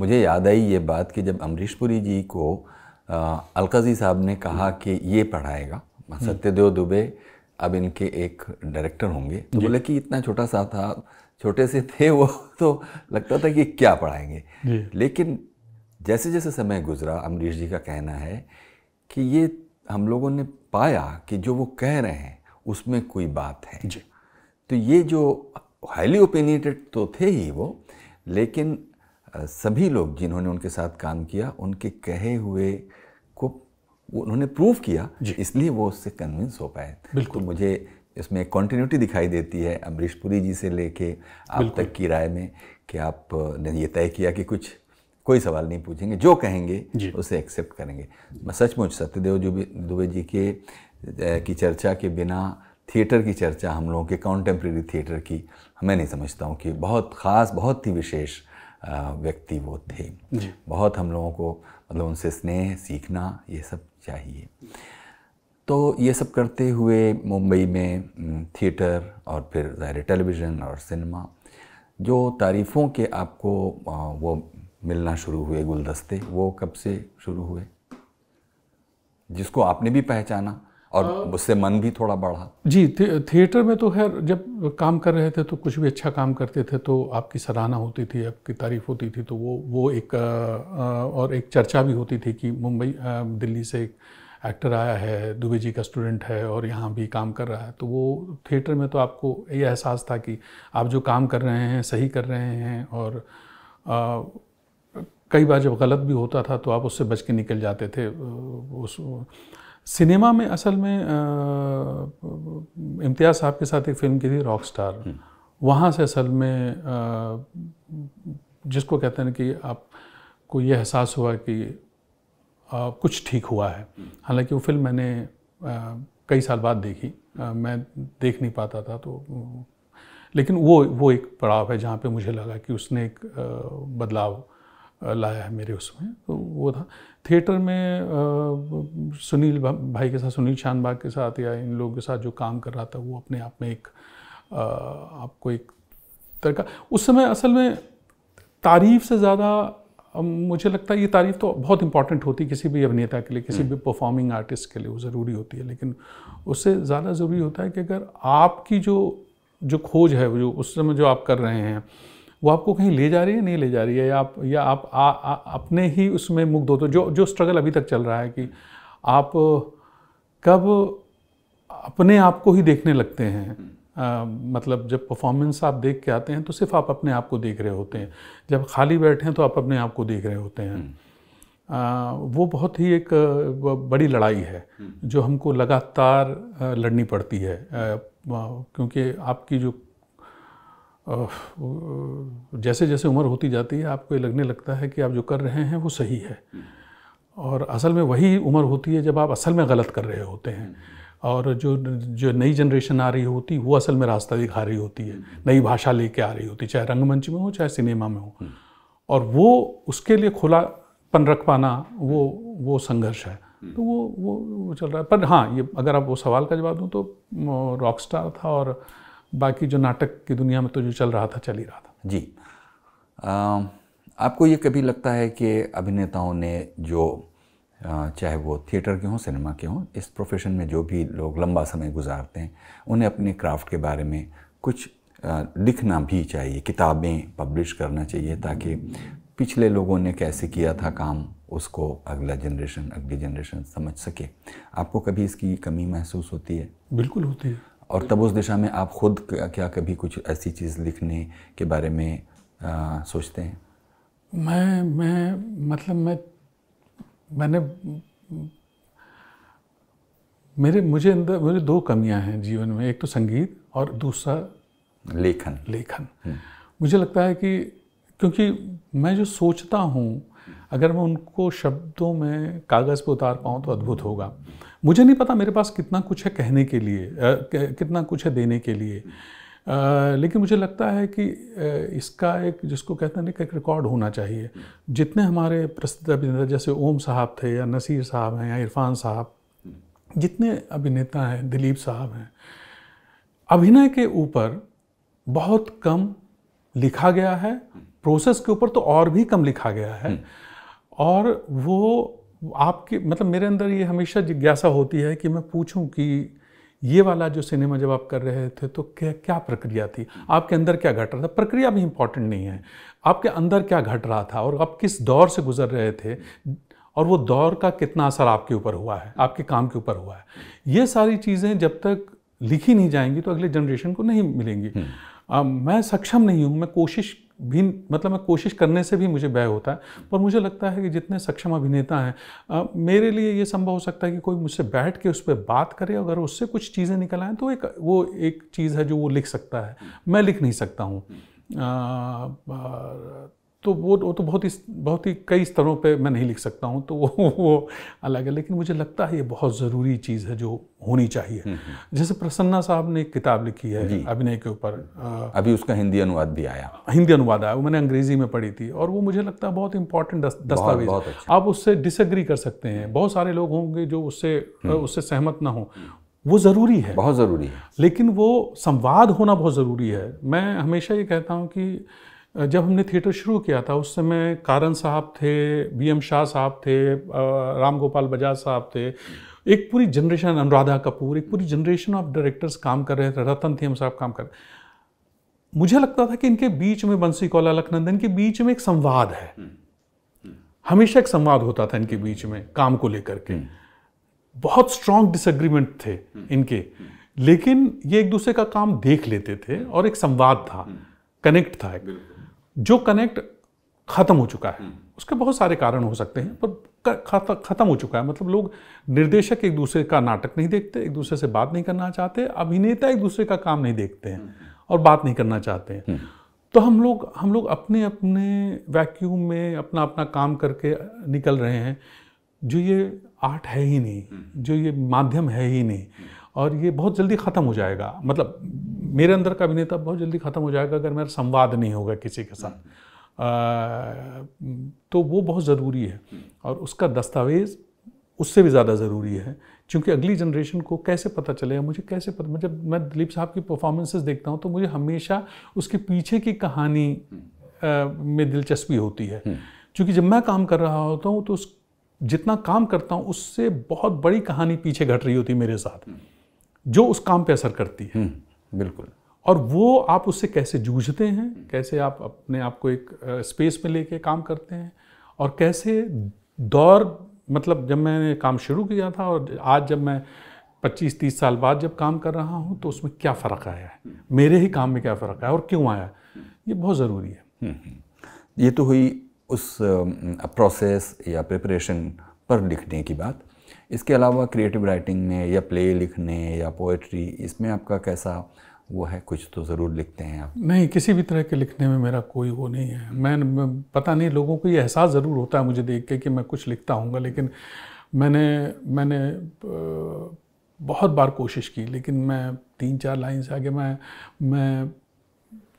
मुझे याद आई ये बात कि जब अमरीशपुरी जी को अलकाजी साहब ने कहा कि ये पढ़ाएगा हम्म। सत्यदेव दुबे अब इनके एक डायरेक्टर होंगे तो बोले कि इतना छोटा सा था छोटे से थे वो तो लगता था कि क्या पढ़ाएंगे लेकिन जैसे जैसे समय गुजरा अमरीश जी का कहना है कि ये हम लोगों ने पाया कि जो वो कह रहे हैं उसमें कोई बात है जी। तो ये जो हाईली ओपिनियटेड तो थे ही वो लेकिन सभी लोग जिन्होंने उनके साथ काम किया उनके कहे हुए वो उन्होंने प्रूव किया इसलिए वो उससे कन्विंस हो पाए तो बिल्कुल तो मुझे इसमें कॉन्टीन्यूटी दिखाई देती है अमरीश पुरी जी से लेके आप तक की राय में कि आपने ये तय किया कि कुछ कोई सवाल नहीं पूछेंगे जो कहेंगे उसे एक्सेप्ट करेंगे मैं सचमुच सत्यदेव दुबे जी के की चर्चा के बिना थिएटर की चर्चा हम लोगों के कॉन्टेम्प्रेरी थिएटर की मैं नहीं समझता हूँ कि बहुत ख़ास बहुत ही विशेष व्यक्ति वो थे बहुत हम लोगों को मतलब उनसे स्नेह सीखना ये सब चाहिए तो ये सब करते हुए मुंबई में थिएटर और फिर ज़ाहिर टेलीविज़न और सिनेमा जो तारीफ़ों के आपको वो मिलना शुरू हुए गुलदस्ते वो कब से शुरू हुए जिसको आपने भी पहचाना और हाँ। उससे मन भी थोड़ा बढ़ा जी थिएटर में तो खैर जब काम कर रहे थे तो कुछ भी अच्छा काम करते थे तो आपकी सराहना होती थी आपकी तारीफ होती थी तो वो वो एक और एक चर्चा भी होती थी कि मुंबई दिल्ली से एक एक्टर आया है दुबे जी का स्टूडेंट है और यहाँ भी काम कर रहा है तो वो थिएटर में तो आपको ये एहसास था कि आप जो काम कर रहे हैं सही कर रहे हैं और आ, कई बार जब गलत भी होता था तो आप उससे बच के निकल जाते थे उस सिनेमा में असल में इम्तियाज़ साहब के साथ एक फ़िल्म की थी रॉक स्टार हम्म। वहाँ से असल में आ, जिसको कहते हैं कि आपको ये एहसास हुआ कि आ, कुछ ठीक हुआ है हम्म। हालांकि वो फिल्म मैंने आ, कई साल बाद देखी मैं देख नहीं पाता था तो लेकिन वो वो एक पड़ाव है जहाँ पे मुझे लगा कि उसने एक बदलाव लाया है मेरे उसमें तो वो था थिएटर में आ, सुनील भा, भाई के साथ सुनील शानबाग के साथ या इन लोगों के साथ जो काम कर रहा था वो अपने आप में एक आ, आपको एक तरह का उस समय असल में तारीफ से ज़्यादा मुझे लगता है ये तारीफ तो बहुत इंपॉर्टेंट होती है किसी भी अभिनेता के लिए किसी हम्म। भी परफॉर्मिंग आर्टिस्ट के लिए वो ज़रूरी होती है लेकिन उससे ज़्यादा ज़रूरी होता है कि अगर आपकी जो जो खोज है जो उस समय जो आप कर रहे हैं वो आपको कहीं ले जा रही है नहीं ले जा रही है या आप या आप आ, आ, अपने ही उसमें मुक्त होते जो जो स्ट्रगल अभी तक चल रहा है कि आप कब अपने आप को ही देखने लगते हैं आ, मतलब जब परफॉर्मेंस आप देख के आते हैं तो सिर्फ आप अपने आप को देख रहे होते हैं जब खाली बैठे हैं तो आप अपने आप को देख रहे होते हैं आ, वो बहुत ही एक बड़ी लड़ाई है जो हमको लगातार लड़नी पड़ती है क्योंकि आपकी जो जैसे जैसे उम्र होती जाती है आपको ये लगने लगता है कि आप जो कर रहे हैं वो सही है और असल में वही उम्र होती है जब आप असल में गलत कर रहे होते हैं और जो जो नई जनरेशन आ रही होती वो असल में रास्ता दिखा रही होती है नई भाषा लेके आ रही होती चाहे रंगमंच में हो चाहे सिनेमा में हो और वो उसके लिए खुलापन रख पाना वो वो संघर्ष है तो वो वो चल रहा है पर हाँ ये अगर आप वो सवाल का जवाब दूँ तो रॉक था और बाकी जो नाटक की दुनिया में तो जो चल रहा था चल ही रहा था जी आ, आपको ये कभी लगता है कि अभिनेताओं ने जो चाहे वो थिएटर के हों सिनेमा के हों इस प्रोफेशन में जो भी लोग लंबा समय गुजारते हैं उन्हें अपने क्राफ्ट के बारे में कुछ लिखना भी चाहिए किताबें पब्लिश करना चाहिए ताकि पिछले लोगों ने कैसे किया था काम उसको अगला जनरेशन अगली जनरेशन समझ सके आपको कभी इसकी कमी महसूस होती है बिल्कुल होती है और तब उस दिशा में आप खुद क्या कभी कुछ ऐसी चीज़ लिखने के बारे में आ, सोचते हैं मैं मैं मतलब मैं मैंने मेरे मुझे अंदर मुझे दो कमियां हैं जीवन में एक तो संगीत और दूसरा लेखन लेखन हम्म। मुझे लगता है कि क्योंकि मैं जो सोचता हूँ अगर मैं उनको शब्दों में कागज़ पर उतार पाऊँ तो अद्भुत होगा मुझे नहीं पता मेरे पास कितना कुछ है कहने के लिए कितना कुछ है देने के लिए आ, लेकिन मुझे लगता है कि इसका एक जिसको कहते हैं ना एक रिकॉर्ड होना चाहिए जितने हमारे प्रसिद्ध अभिनेता जैसे ओम साहब थे या नसीर साहब हैं या इरफान साहब जितने अभिनेता हैं दिलीप साहब हैं अभिनय के ऊपर बहुत कम लिखा गया है प्रोसेस के ऊपर तो और भी कम लिखा गया है हम्म। और वो आपके मतलब मेरे अंदर ये हमेशा जिज्ञासा होती है कि मैं पूछूं कि ये वाला जो सिनेमा जब आप कर रहे थे तो क्या क्या प्रक्रिया थी आपके अंदर क्या घट रहा था प्रक्रिया भी इम्पॉर्टेंट नहीं है आपके अंदर क्या घट रहा था और आप किस दौर से गुजर रहे थे और वो दौर का कितना असर आपके ऊपर हुआ है आपके काम के ऊपर हुआ है ये सारी चीज़ें जब तक लिखी नहीं जाएंगी तो अगले जनरेशन को नहीं मिलेंगी हम्म। आ, मैं सक्षम नहीं हूँ मैं कोशिश भी मतलब मैं कोशिश करने से भी मुझे व्यय होता है पर मुझे लगता है कि जितने सक्षम अभिनेता हैं मेरे लिए ये संभव हो सकता है कि कोई मुझसे बैठ के उस पर बात करे अगर उससे कुछ चीज़ें निकल आएँ तो एक वो एक चीज़ है जो वो लिख सकता है मैं लिख नहीं सकता हूँ तो वो वो तो बहुत ही बहुत ही कई स्तरों पे मैं नहीं लिख सकता हूँ तो वो वो अलग है लेकिन मुझे लगता है ये बहुत ज़रूरी चीज़ है जो होनी चाहिए हम्म, हम्म। जैसे प्रसन्ना साहब ने एक किताब लिखी है अभिनय के ऊपर अभी उसका हिंदी अनुवाद भी आया हिंदी अनुवाद आया वो मैंने अंग्रेज़ी में पढ़ी थी और वो मुझे लगता है बहुत इंपॉर्टेंट दस्तावेज अच्छा। आप उससे डिसग्री कर सकते हैं बहुत सारे लोग होंगे जो उससे हम्म। उससे सहमत ना हो वो ज़रूरी है बहुत ज़रूरी है लेकिन वो संवाद होना बहुत ज़रूरी है मैं हमेशा ये कहता हूँ कि जब हमने थिएटर शुरू किया था उस समय कारण साहब थे बी एम शाह साहब थे राम गोपाल बजाज साहब थे एक पूरी जनरेशन अनुराधा कपूर एक पूरी जनरेशन ऑफ डायरेक्टर्स काम कर रहे थे रतन थेम साहब काम कर रहे मुझे लगता था कि इनके बीच में बंसी कौला लखनंदन के बीच में एक संवाद है हम्म, हम्म। हमेशा एक संवाद होता था इनके बीच में काम को लेकर के हम्म। बहुत स्ट्रांग डिसएग्रीमेंट थे इनके लेकिन ये एक दूसरे का काम देख लेते थे और एक संवाद था कनेक्ट था एक जो कनेक्ट खत्म हो चुका है हम्म। उसके बहुत सारे कारण हो सकते हैं पर खत्म हो चुका है मतलब लोग निर्देशक एक दूसरे का नाटक नहीं देखते एक दूसरे से बात नहीं करना चाहते अभिनेता एक दूसरे का काम नहीं देखते हैं हम्म। और बात नहीं करना चाहते हैं हम्म। तो हम लोग हम लोग अपने अपने वैक्यूम में अपना अपना काम करके निकल रहे हैं जो ये आर्ट है ही नहीं जो ये माध्यम है ही नहीं और ये बहुत जल्दी ख़त्म हो जाएगा मतलब मेरे अंदर का अभिनेता बहुत जल्दी ख़त्म हो जाएगा अगर मेरा संवाद नहीं होगा किसी के साथ तो वो बहुत ज़रूरी है और उसका दस्तावेज़ उससे भी ज़्यादा ज़रूरी है क्योंकि अगली जनरेशन को कैसे पता चले मुझे कैसे पता जब मैं दिलीप साहब की परफॉर्मेंसेस देखता हूँ तो मुझे हमेशा उसके पीछे की कहानी आ, में दिलचस्पी होती है हम्म। क्योंकि जब मैं काम कर रहा होता हूँ तो उस जितना काम करता हूँ उससे बहुत बड़ी कहानी पीछे घट रही होती है मेरे साथ हम्म। जो उस काम पे असर करती है हम्म, बिल्कुल और वो आप उससे कैसे जूझते हैं कैसे आप अपने आप को एक स्पेस में लेके काम करते हैं और कैसे दौर मतलब जब मैंने काम शुरू किया था और आज जब मैं 25-30 साल बाद जब काम कर रहा हूँ तो उसमें क्या फ़र्क आया है हम्म। मेरे ही काम में क्या फ़र्क आया और क्यों आया हम्म। ये बहुत ज़रूरी है ये तो हुई उस प्रोसेस या प्रिपरेशन पर लिखने की बात इसके अलावा क्रिएटिव राइटिंग में या प्ले लिखने या पोएट्री इसमें आपका कैसा वो है कुछ तो ज़रूर लिखते हैं आप नहीं किसी भी तरह के लिखने में मेरा कोई वो नहीं है मैं पता नहीं लोगों को ये एहसास ज़रूर होता है मुझे देख के कि मैं कुछ लिखता हूँ लेकिन मैंने मैंने बहुत बार कोशिश की लेकिन मैं तीन चार लाइन से आगे मैं मैं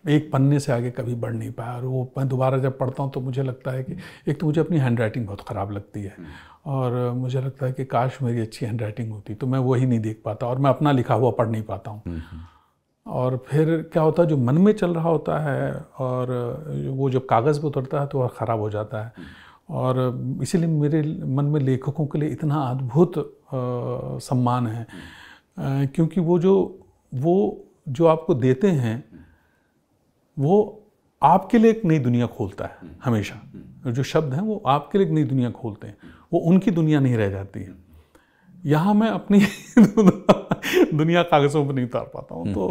एक पन्ने से आगे कभी बढ़ नहीं पाया और वो मैं दोबारा जब पढ़ता हूँ तो मुझे लगता है कि एक तो मुझे अपनी हैंड राइटिंग बहुत ख़राब लगती है हम्म। और मुझे लगता है कि काश मेरी अच्छी हैंड राइटिंग होती तो मैं वही नहीं देख पाता और मैं अपना लिखा हुआ पढ़ नहीं पाता हूँ हम्म, हम्म। और फिर क्या होता है जो मन में चल रहा होता है और वो जब कागज़ पर उतरता है तो वह ख़राब हो जाता है और इसीलिए मेरे मन में लेखकों के लिए इतना अद्भुत सम्मान है क्योंकि वो जो वो जो आपको देते हैं वो आपके लिए एक नई दुनिया खोलता है हम्म। हमेशा हम्म। जो शब्द हैं वो आपके लिए एक नई दुनिया खोलते हैं वो उनकी दुनिया नहीं रह जाती है हम्म। यहाँ मैं अपनी दुनिया कागज़ों पर नहीं उतार पाता हूँ तो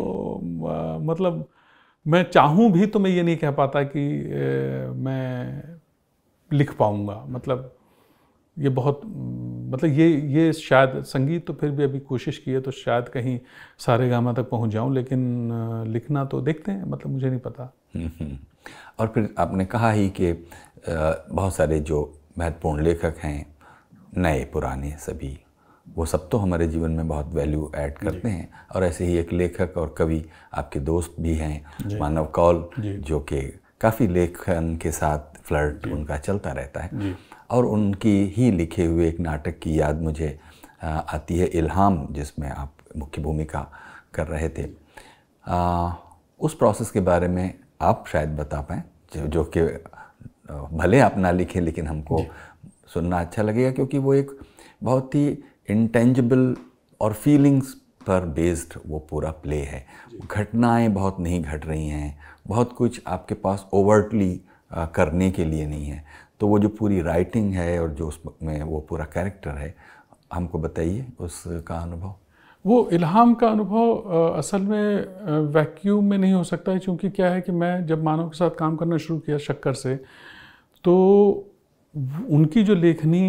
मतलब मैं चाहूँ भी तो मैं ये नहीं कह पाता कि मैं लिख पाऊँगा मतलब ये बहुत मतलब ये ये शायद संगीत तो फिर भी अभी कोशिश की है तो शायद कहीं सारे गामा तक पहुंच जाऊं लेकिन लिखना तो देखते हैं मतलब मुझे नहीं पता हम्म, हम्म। और फिर आपने कहा ही कि बहुत सारे जो महत्वपूर्ण लेखक हैं नए पुराने सभी वो सब तो हमारे जीवन में बहुत वैल्यू ऐड करते हैं और ऐसे ही एक लेखक और कवि आपके दोस्त भी हैं मानव कौल जो कि काफ़ी लेखन के साथ फ्लर्ट उनका चलता रहता है और उनकी ही लिखे हुए एक नाटक की याद मुझे आती है इल्हाम जिसमें आप मुख्य भूमिका कर रहे थे आ, उस प्रोसेस के बारे में आप शायद बता पाएँ जो, जो कि भले आप ना लिखें लेकिन हमको सुनना अच्छा लगेगा क्योंकि वो एक बहुत ही इंटेंजिबल और फीलिंग्स पर बेस्ड वो पूरा प्ले है घटनाएं बहुत नहीं घट रही हैं बहुत कुछ आपके पास ओवर्टली करने के लिए नहीं है तो वो जो पूरी राइटिंग है और जो उसमें वो पूरा कैरेक्टर है हमको बताइए उसका अनुभव वो इल्हाम का अनुभव असल में वैक्यूम में नहीं हो सकता है क्योंकि क्या है कि मैं जब मानव के साथ काम करना शुरू किया शक्कर से तो उनकी जो लेखनी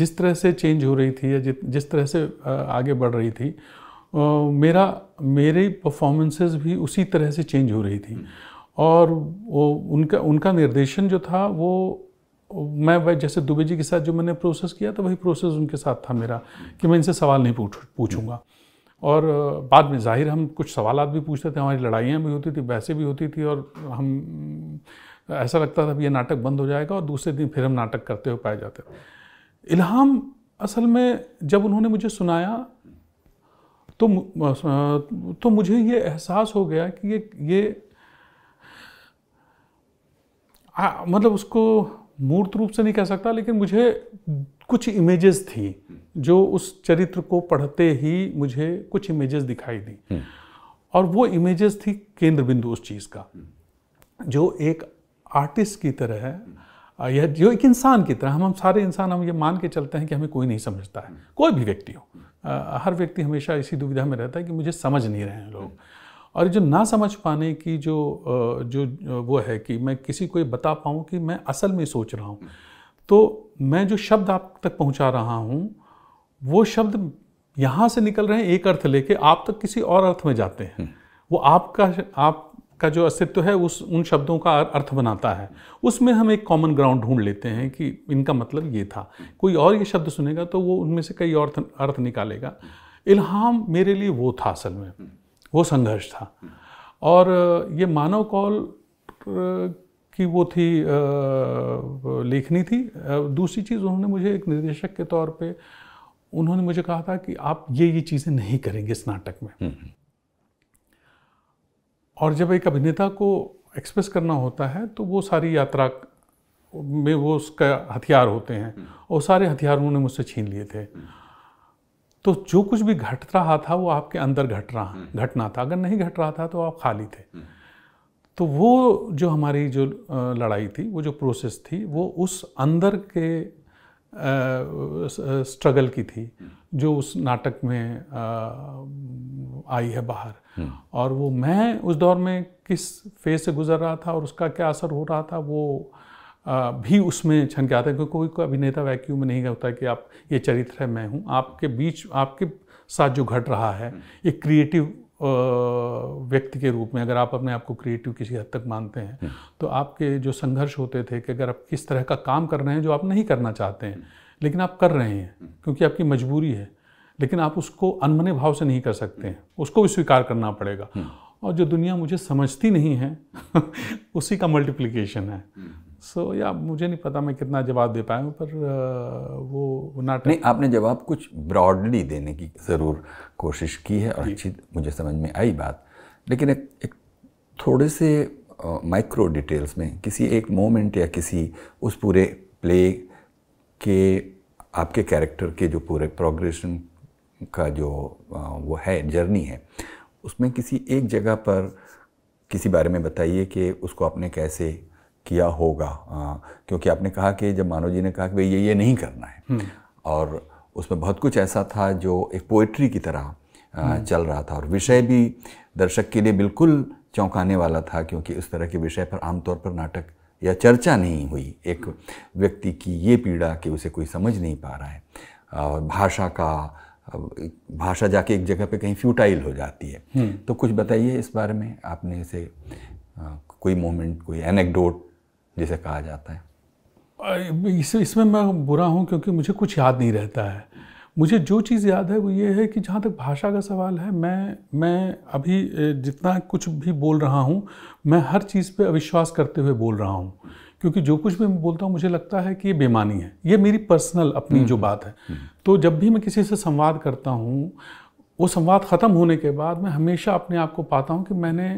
जिस तरह से चेंज हो रही थी या जिस तरह से आगे बढ़ रही थी मेरा मेरे परफॉर्मेंसेस भी उसी तरह से चेंज हो रही थी हम्म। और वो उनका उनका निर्देशन जो था वो मैं वह जैसे दुबे जी के साथ जो मैंने प्रोसेस किया था वही प्रोसेस उनके साथ था मेरा कि मैं इनसे सवाल नहीं पूछ पूछूंगा और बाद में जाहिर हम कुछ सवाल भी पूछते थे हमारी लड़ाइयाँ भी होती थी वैसे भी होती थी और हम ऐसा लगता था कि ये नाटक बंद हो जाएगा और दूसरे दिन फिर हम नाटक करते हुए पाए जाते थे इल्हाम असल में जब उन्होंने मुझे सुनाया तो तो मुझे ये एहसास हो गया कि ये ये आ, मतलब उसको मूर्त रूप से नहीं कह सकता लेकिन मुझे कुछ इमेजेस थी जो उस चरित्र को पढ़ते ही मुझे कुछ इमेजेस दिखाई दी हम्म। और वो इमेजेस थी केंद्र बिंदु उस चीज़ का जो एक आर्टिस्ट की तरह या जो एक इंसान की तरह हम हम सारे इंसान हम ये मान के चलते हैं कि हमें कोई नहीं समझता है हम्म। कोई भी व्यक्ति हो हर व्यक्ति हमेशा इसी दुविधा में रहता है कि मुझे समझ नहीं रहे हैं लोग और जो ना समझ पाने की जो जो वो है कि मैं किसी को ये बता पाऊँ कि मैं असल में सोच रहा हूँ हम्म। तो मैं जो शब्द आप तक पहुँचा रहा हूँ वो शब्द यहाँ से निकल रहे हैं एक अर्थ लेके आप तक किसी और अर्थ में जाते हैं हम्म। वो आपका आपका जो अस्तित्व है उस उन शब्दों का अर्थ बनाता है उसमें हम एक कॉमन ग्राउंड ढूंढ लेते हैं कि इनका मतलब ये था कोई और ये शब्द सुनेगा तो वो उनमें से कई और अर्थ निकालेगा इल्हाम मेरे लिए वो था असल में हम्म। वो संघर्ष था और ये मानव कौल की वो थी लेखनी थी दूसरी चीज़ उन्होंने मुझे एक निर्देशक के तौर पे उन्होंने मुझे कहा था कि आप ये ये चीज़ें नहीं करेंगे इस नाटक में हम्म, हम्म। और जब एक अभिनेता को एक्सप्रेस करना होता है तो वो सारी यात्रा में वो उसका हथियार होते हैं हम्म। और सारे हथियार उन्होंने मुझसे छीन लिए थे तो जो कुछ भी घट रहा था वो आपके अंदर घट रहा हम्म। घटना था अगर नहीं घट रहा था तो आप खाली थे हम्म। तो वो जो हमारी जो लड़ाई थी वो जो प्रोसेस थी वो उस अंदर के स्ट्रगल की थी हम्म। जो उस नाटक में आई है बाहर और वो मैं उस दौर में किस फेज से गुजर रहा था और उसका क्या असर हो रहा था वो भी उसमें छन के आते हैं क्योंकि कोई अभिनेता वैक्यूम में नहीं होता कि आप ये चरित्र है मैं हूँ आपके बीच आपके साथ जो घट रहा है एक हम्म। क्रिएटिव व्यक्ति के रूप में अगर आप अपने आप को क्रिएटिव किसी हद तक मानते हैं हम्म। तो आपके जो संघर्ष होते थे कि अगर आप किस तरह का काम कर रहे हैं जो आप नहीं करना चाहते हैं हम्म। लेकिन आप कर रहे हैं क्योंकि आपकी मजबूरी है लेकिन आप उसको अनमने भाव से नहीं कर सकते हैं उसको भी स्वीकार करना पड़ेगा और जो दुनिया मुझे समझती नहीं है उसी का मल्टीप्लीकेशन है सो so, या yeah, मुझे नहीं पता मैं कितना जवाब दे पाया हूँ पर uh, वो नाटक नहीं आपने जवाब कुछ ब्रॉडली देने की ज़रूर कोशिश की है और अच्छी मुझे समझ में आई बात लेकिन एक, एक थोड़े से माइक्रो डिटेल्स में किसी एक मोमेंट या किसी उस पूरे प्ले के आपके कैरेक्टर के जो पूरे प्रोग्रेशन का जो वो है जर्नी है उसमें किसी एक जगह पर किसी बारे में बताइए कि उसको आपने कैसे किया होगा आ, क्योंकि आपने कहा कि जब मानव जी ने कहा कि भाई ये ये नहीं करना है हम्म। और उसमें बहुत कुछ ऐसा था जो एक पोइट्री की तरह आ, हम्म। चल रहा था और विषय भी दर्शक के लिए बिल्कुल चौंकाने वाला था क्योंकि उस तरह के विषय पर आमतौर पर नाटक या चर्चा नहीं हुई एक व्यक्ति की ये पीड़ा कि उसे कोई समझ नहीं पा रहा है और भाषा का भाषा जाके एक जगह पे कहीं फ्यूटाइल हो जाती है हम्म। तो कुछ बताइए इस बारे में आपने इसे कोई मोमेंट कोई एनेक्डोट जिसे कहा जाता है इस, इसमें मैं बुरा हूँ क्योंकि मुझे कुछ याद नहीं रहता है मुझे जो चीज़ याद है वो ये है कि जहाँ तक भाषा का सवाल है मैं मैं अभी जितना कुछ भी बोल रहा हूँ मैं हर चीज़ पे अविश्वास करते हुए बोल रहा हूँ क्योंकि जो कुछ भी मैं बोलता हूँ मुझे लगता है कि ये बेमानी है ये मेरी पर्सनल अपनी हम्म, जो हम्म, बात है हम्म। तो जब भी मैं किसी से संवाद करता हूँ वो संवाद ख़त्म होने के बाद मैं हमेशा अपने आप को पाता हूँ कि मैंने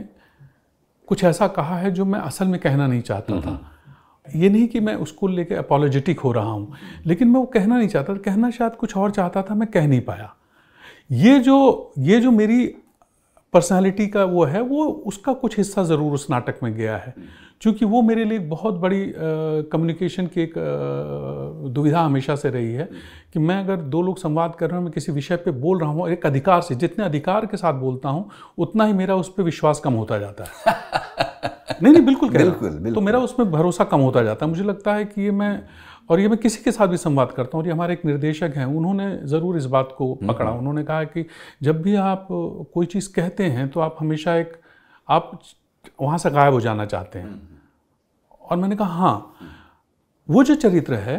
कुछ ऐसा कहा है जो मैं असल में कहना नहीं चाहता था ये नहीं कि मैं उसको लेके अपोलोजिटिक हो रहा हूँ लेकिन मैं वो कहना नहीं चाहता कहना शायद कुछ और चाहता था मैं कह नहीं पाया ये जो ये जो मेरी पर्सनालिटी का वो है वो उसका कुछ हिस्सा ज़रूर उस नाटक में गया है चूँकि वो मेरे लिए बहुत बड़ी कम्युनिकेशन की एक दुविधा हमेशा से रही है कि मैं अगर दो लोग संवाद कर रहे हैं मैं किसी विषय पे बोल रहा हूँ एक अधिकार से जितने अधिकार के साथ बोलता हूँ उतना ही मेरा उस पर विश्वास कम होता जाता है नहीं नहीं बिल्कुल बिल्कुल, बिल्कुल तो मेरा उसमें भरोसा कम होता जाता है मुझे लगता है कि ये मैं और ये मैं किसी के साथ भी संवाद करता हूँ और ये हमारे एक निर्देशक हैं उन्होंने ज़रूर इस बात को हम्म, पकड़ा हम्म। उन्होंने कहा कि जब भी आप कोई चीज़ कहते हैं तो आप हमेशा एक आप वहाँ से गायब हो जाना चाहते हैं हम्म। और मैंने कहा हाँ वो जो चरित्र है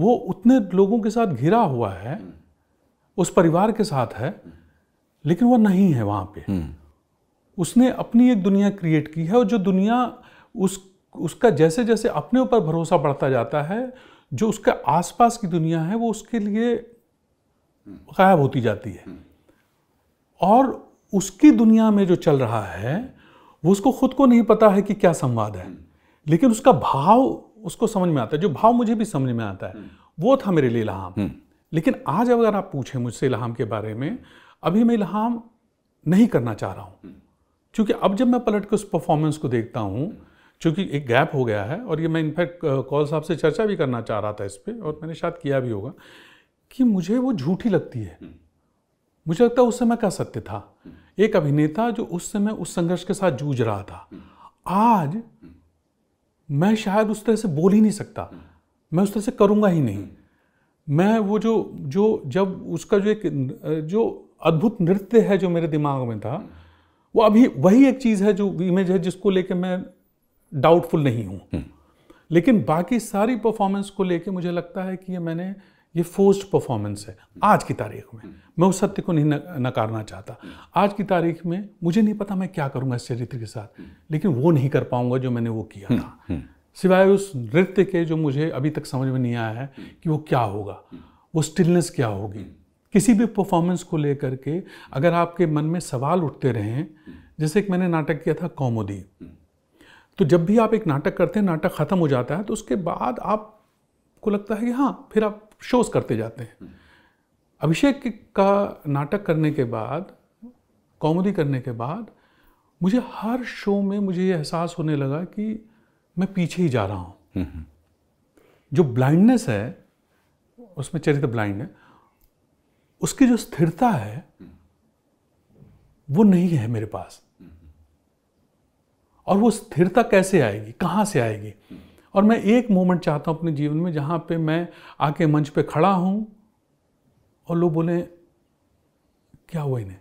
वो उतने लोगों के साथ घिरा हुआ है उस परिवार के साथ है लेकिन वो नहीं है वहां पे हम्म। उसने अपनी एक दुनिया क्रिएट की है और जो दुनिया उस उसका जैसे जैसे अपने ऊपर भरोसा बढ़ता जाता है जो उसके आसपास की दुनिया है वो उसके लिए गायब होती जाती है और उसकी दुनिया में जो चल रहा है वो उसको खुद को नहीं पता है कि क्या संवाद है लेकिन उसका भाव उसको समझ में आता है जो भाव मुझे भी समझ में आता है हम्म। वो था मेरे लिए लहाम हम्म। लेकिन आज अगर आप पूछें मुझसे लहाम के बारे में अभी मैं लहाम नहीं करना चाह रहा हूँ हम्म। क्योंकि अब जब मैं पलट के उस परफॉर्मेंस को देखता हूँ चूँकि एक गैप हो गया है और ये मैं इनफैक्ट कॉल साहब से चर्चा भी करना चाह रहा था इस पर और मैंने शायद किया भी होगा कि मुझे वो झूठी लगती है मुझे लगता है उस समय का सत्य था एक अभिनेता जो उस समय उस संघर्ष के साथ जूझ रहा था आज मैं शायद उस तरह से बोल ही नहीं सकता मैं उस तरह से करूँगा ही नहीं मैं वो जो जो जब उसका जो एक जो अद्भुत नृत्य है जो मेरे दिमाग में था वो अभी वही एक चीज़ है जो इमेज है जिसको लेके मैं डाउटफुल नहीं हूँ हम्म। लेकिन बाकी सारी परफॉर्मेंस को लेके मुझे लगता है कि ये मैंने ये फोर्स्ड परफॉर्मेंस है आज की तारीख में मैं उस सत्य को नहीं नकारना चाहता आज की तारीख में मुझे नहीं पता मैं क्या करूँगा इस चरित्र के साथ लेकिन वो नहीं कर पाऊंगा जो मैंने वो किया था सिवाय उस नृत्य के जो मुझे अभी तक समझ में नहीं आया है कि वो क्या होगा वो स्टिलनेस क्या होगी किसी भी परफॉर्मेंस को लेकर के अगर आपके मन में सवाल उठते रहें जैसे एक मैंने नाटक किया था कॉमोदी तो जब भी आप एक नाटक करते हैं नाटक ख़त्म हो जाता है तो उसके बाद आप को लगता है कि हाँ फिर आप शोज करते जाते हैं अभिषेक का नाटक करने के बाद कॉमेडी करने के बाद मुझे हर शो में मुझे ये एहसास होने लगा कि मैं पीछे ही जा रहा हूँ हम्म, हम्म। जो ब्लाइंडनेस है उसमें चरित्र ब्लाइंड है उसकी जो स्थिरता है वो नहीं है मेरे पास हम्म, और वो स्थिरता कैसे आएगी कहाँ से आएगी और मैं एक मोमेंट चाहता हूँ अपने जीवन में जहाँ पे मैं आके मंच पे खड़ा हूँ और लोग बोले क्या हुआ इन्हें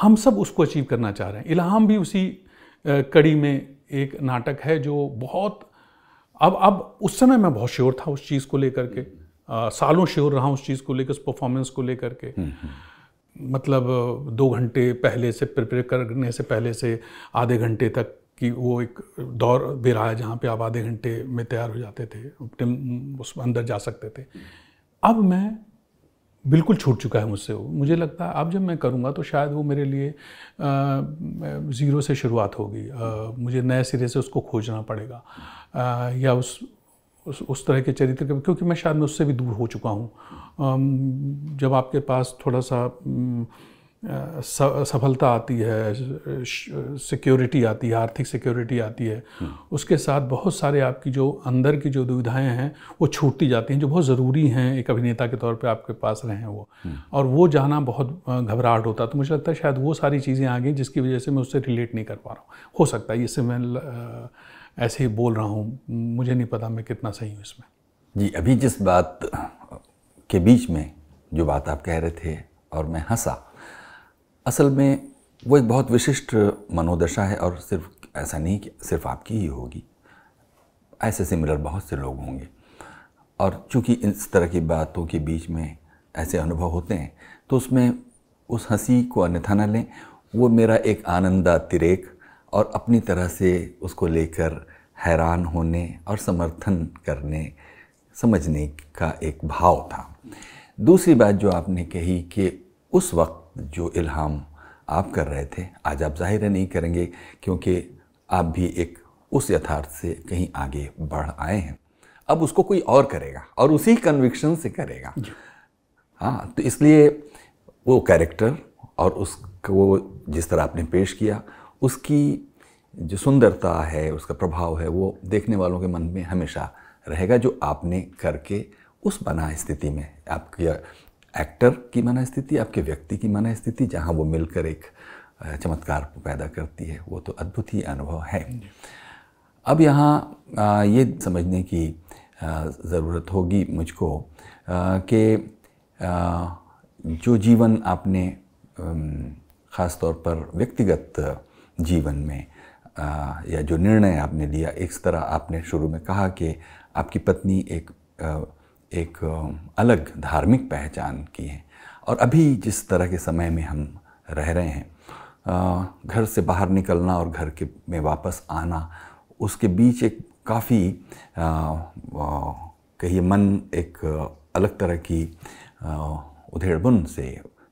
हम सब उसको अचीव करना चाह रहे हैं इलाहाम भी उसी कड़ी में एक नाटक है जो बहुत अब अब उस समय मैं बहुत श्योर था उस चीज़ को लेकर के आ, सालों श्योर रहा उस चीज़ को लेकर उस परफॉर्मेंस को लेकर के हम्म, हम्म। मतलब दो घंटे पहले से प्रिपेयर करने से पहले से आधे घंटे तक कि वो एक दौर भी रहा है जहाँ पे आप आधे घंटे में तैयार हो जाते थे उस अंदर जा सकते थे अब मैं बिल्कुल छूट चुका है मुझसे वो मुझे लगता है अब जब मैं करूँगा तो शायद वो मेरे लिए ज़ीरो से शुरुआत होगी मुझे नए सिरे से उसको खोजना पड़ेगा आ, या उस उस उस तरह के चरित्र के क्योंकि मैं शायद मैं उससे भी दूर हो चुका हूँ जब आपके पास थोड़ा सा सफलता आती है सिक्योरिटी आती है आर्थिक सिक्योरिटी आती है हम्म। उसके साथ बहुत सारे आपकी जो अंदर की जो दुविधाएं हैं वो छूटती जाती हैं जो बहुत ज़रूरी हैं एक अभिनेता के तौर पे आपके पास रहे हैं वो हम्म। और वो जाना बहुत घबराहट होता है तो मुझे लगता है शायद वो सारी चीज़ें आ गई जिसकी वजह से मैं उससे रिलेट नहीं कर पा रहा हूँ हो सकता है इससे मैं ऐसे ही बोल रहा हूँ मुझे नहीं पता मैं कितना सही हूँ इसमें जी अभी जिस बात के बीच में जो बात आप कह रहे थे और मैं हंसा असल में वो एक बहुत विशिष्ट मनोदशा है और सिर्फ ऐसा नहीं कि सिर्फ आपकी ही होगी ऐसे सिमिलर बहुत से लोग होंगे और चूंकि इस तरह की बातों के बीच में ऐसे अनुभव होते हैं तो उसमें उस हंसी को अन्यथा न लें वो मेरा एक आनंदातिरेक और अपनी तरह से उसको लेकर हैरान होने और समर्थन करने समझने का एक भाव था दूसरी बात जो आपने कही कि उस वक्त जो इल्हाम आप कर रहे थे आज आप जाहिर नहीं करेंगे क्योंकि आप भी एक उस यथार्थ से कहीं आगे बढ़ आए हैं अब उसको कोई और करेगा और उसी कन्विक्शन से करेगा हाँ तो इसलिए वो कैरेक्टर और उसको जिस तरह आपने पेश किया उसकी जो सुंदरता है उसका प्रभाव है वो देखने वालों के मन में हमेशा रहेगा जो आपने करके उस बना स्थिति में आपकी एक्टर की माना स्थिति आपके व्यक्ति की माना स्थिति जहाँ वो मिलकर एक चमत्कार पैदा करती है वो तो अद्भुत ही अनुभव है अब यहाँ ये समझने की ज़रूरत होगी मुझको कि जो जीवन आपने ख़ास तौर पर व्यक्तिगत जीवन में या जो निर्णय आपने लिया इस तरह आपने शुरू में कहा कि आपकी पत्नी एक एक अलग धार्मिक पहचान की है और अभी जिस तरह के समय में हम रह रहे हैं घर से बाहर निकलना और घर के में वापस आना उसके बीच एक काफ़ी कहिए मन एक अलग तरह की उधेड़बुन से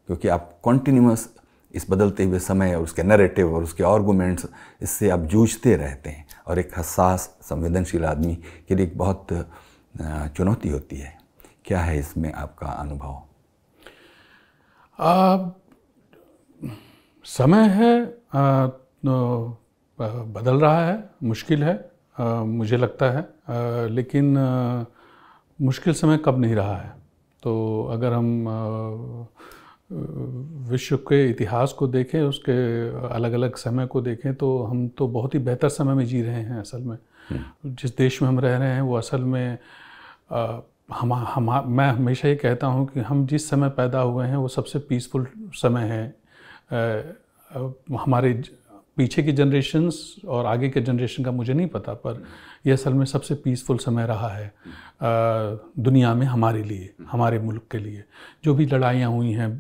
क्योंकि आप कॉन्टीन्यूस इस बदलते हुए समय और उसके नरेटिव और उसके आर्गूमेंट्स इससे आप जूझते रहते हैं और एक हसास संवेदनशील आदमी के लिए एक बहुत चुनौती होती है क्या है इसमें आपका अनुभव समय है आ, तो, बदल रहा है मुश्किल है आ, मुझे लगता है आ, लेकिन आ, मुश्किल समय कब नहीं रहा है तो अगर हम विश्व के इतिहास को देखें उसके अलग अलग समय को देखें तो हम तो बहुत ही बेहतर समय में जी रहे हैं असल में हम्म। जिस देश में हम रह रहे हैं वो असल में हम हम मैं हमेशा ही कहता हूँ कि हम जिस समय पैदा हुए हैं वो सबसे पीसफुल समय है हमारे पीछे की जनरेशन्स और आगे के जनरेशन का मुझे नहीं पता पर यह असल में सबसे पीसफुल समय रहा है दुनिया में हमारे लिए हमारे मुल्क के लिए जो भी लड़ाइयाँ हुई हैं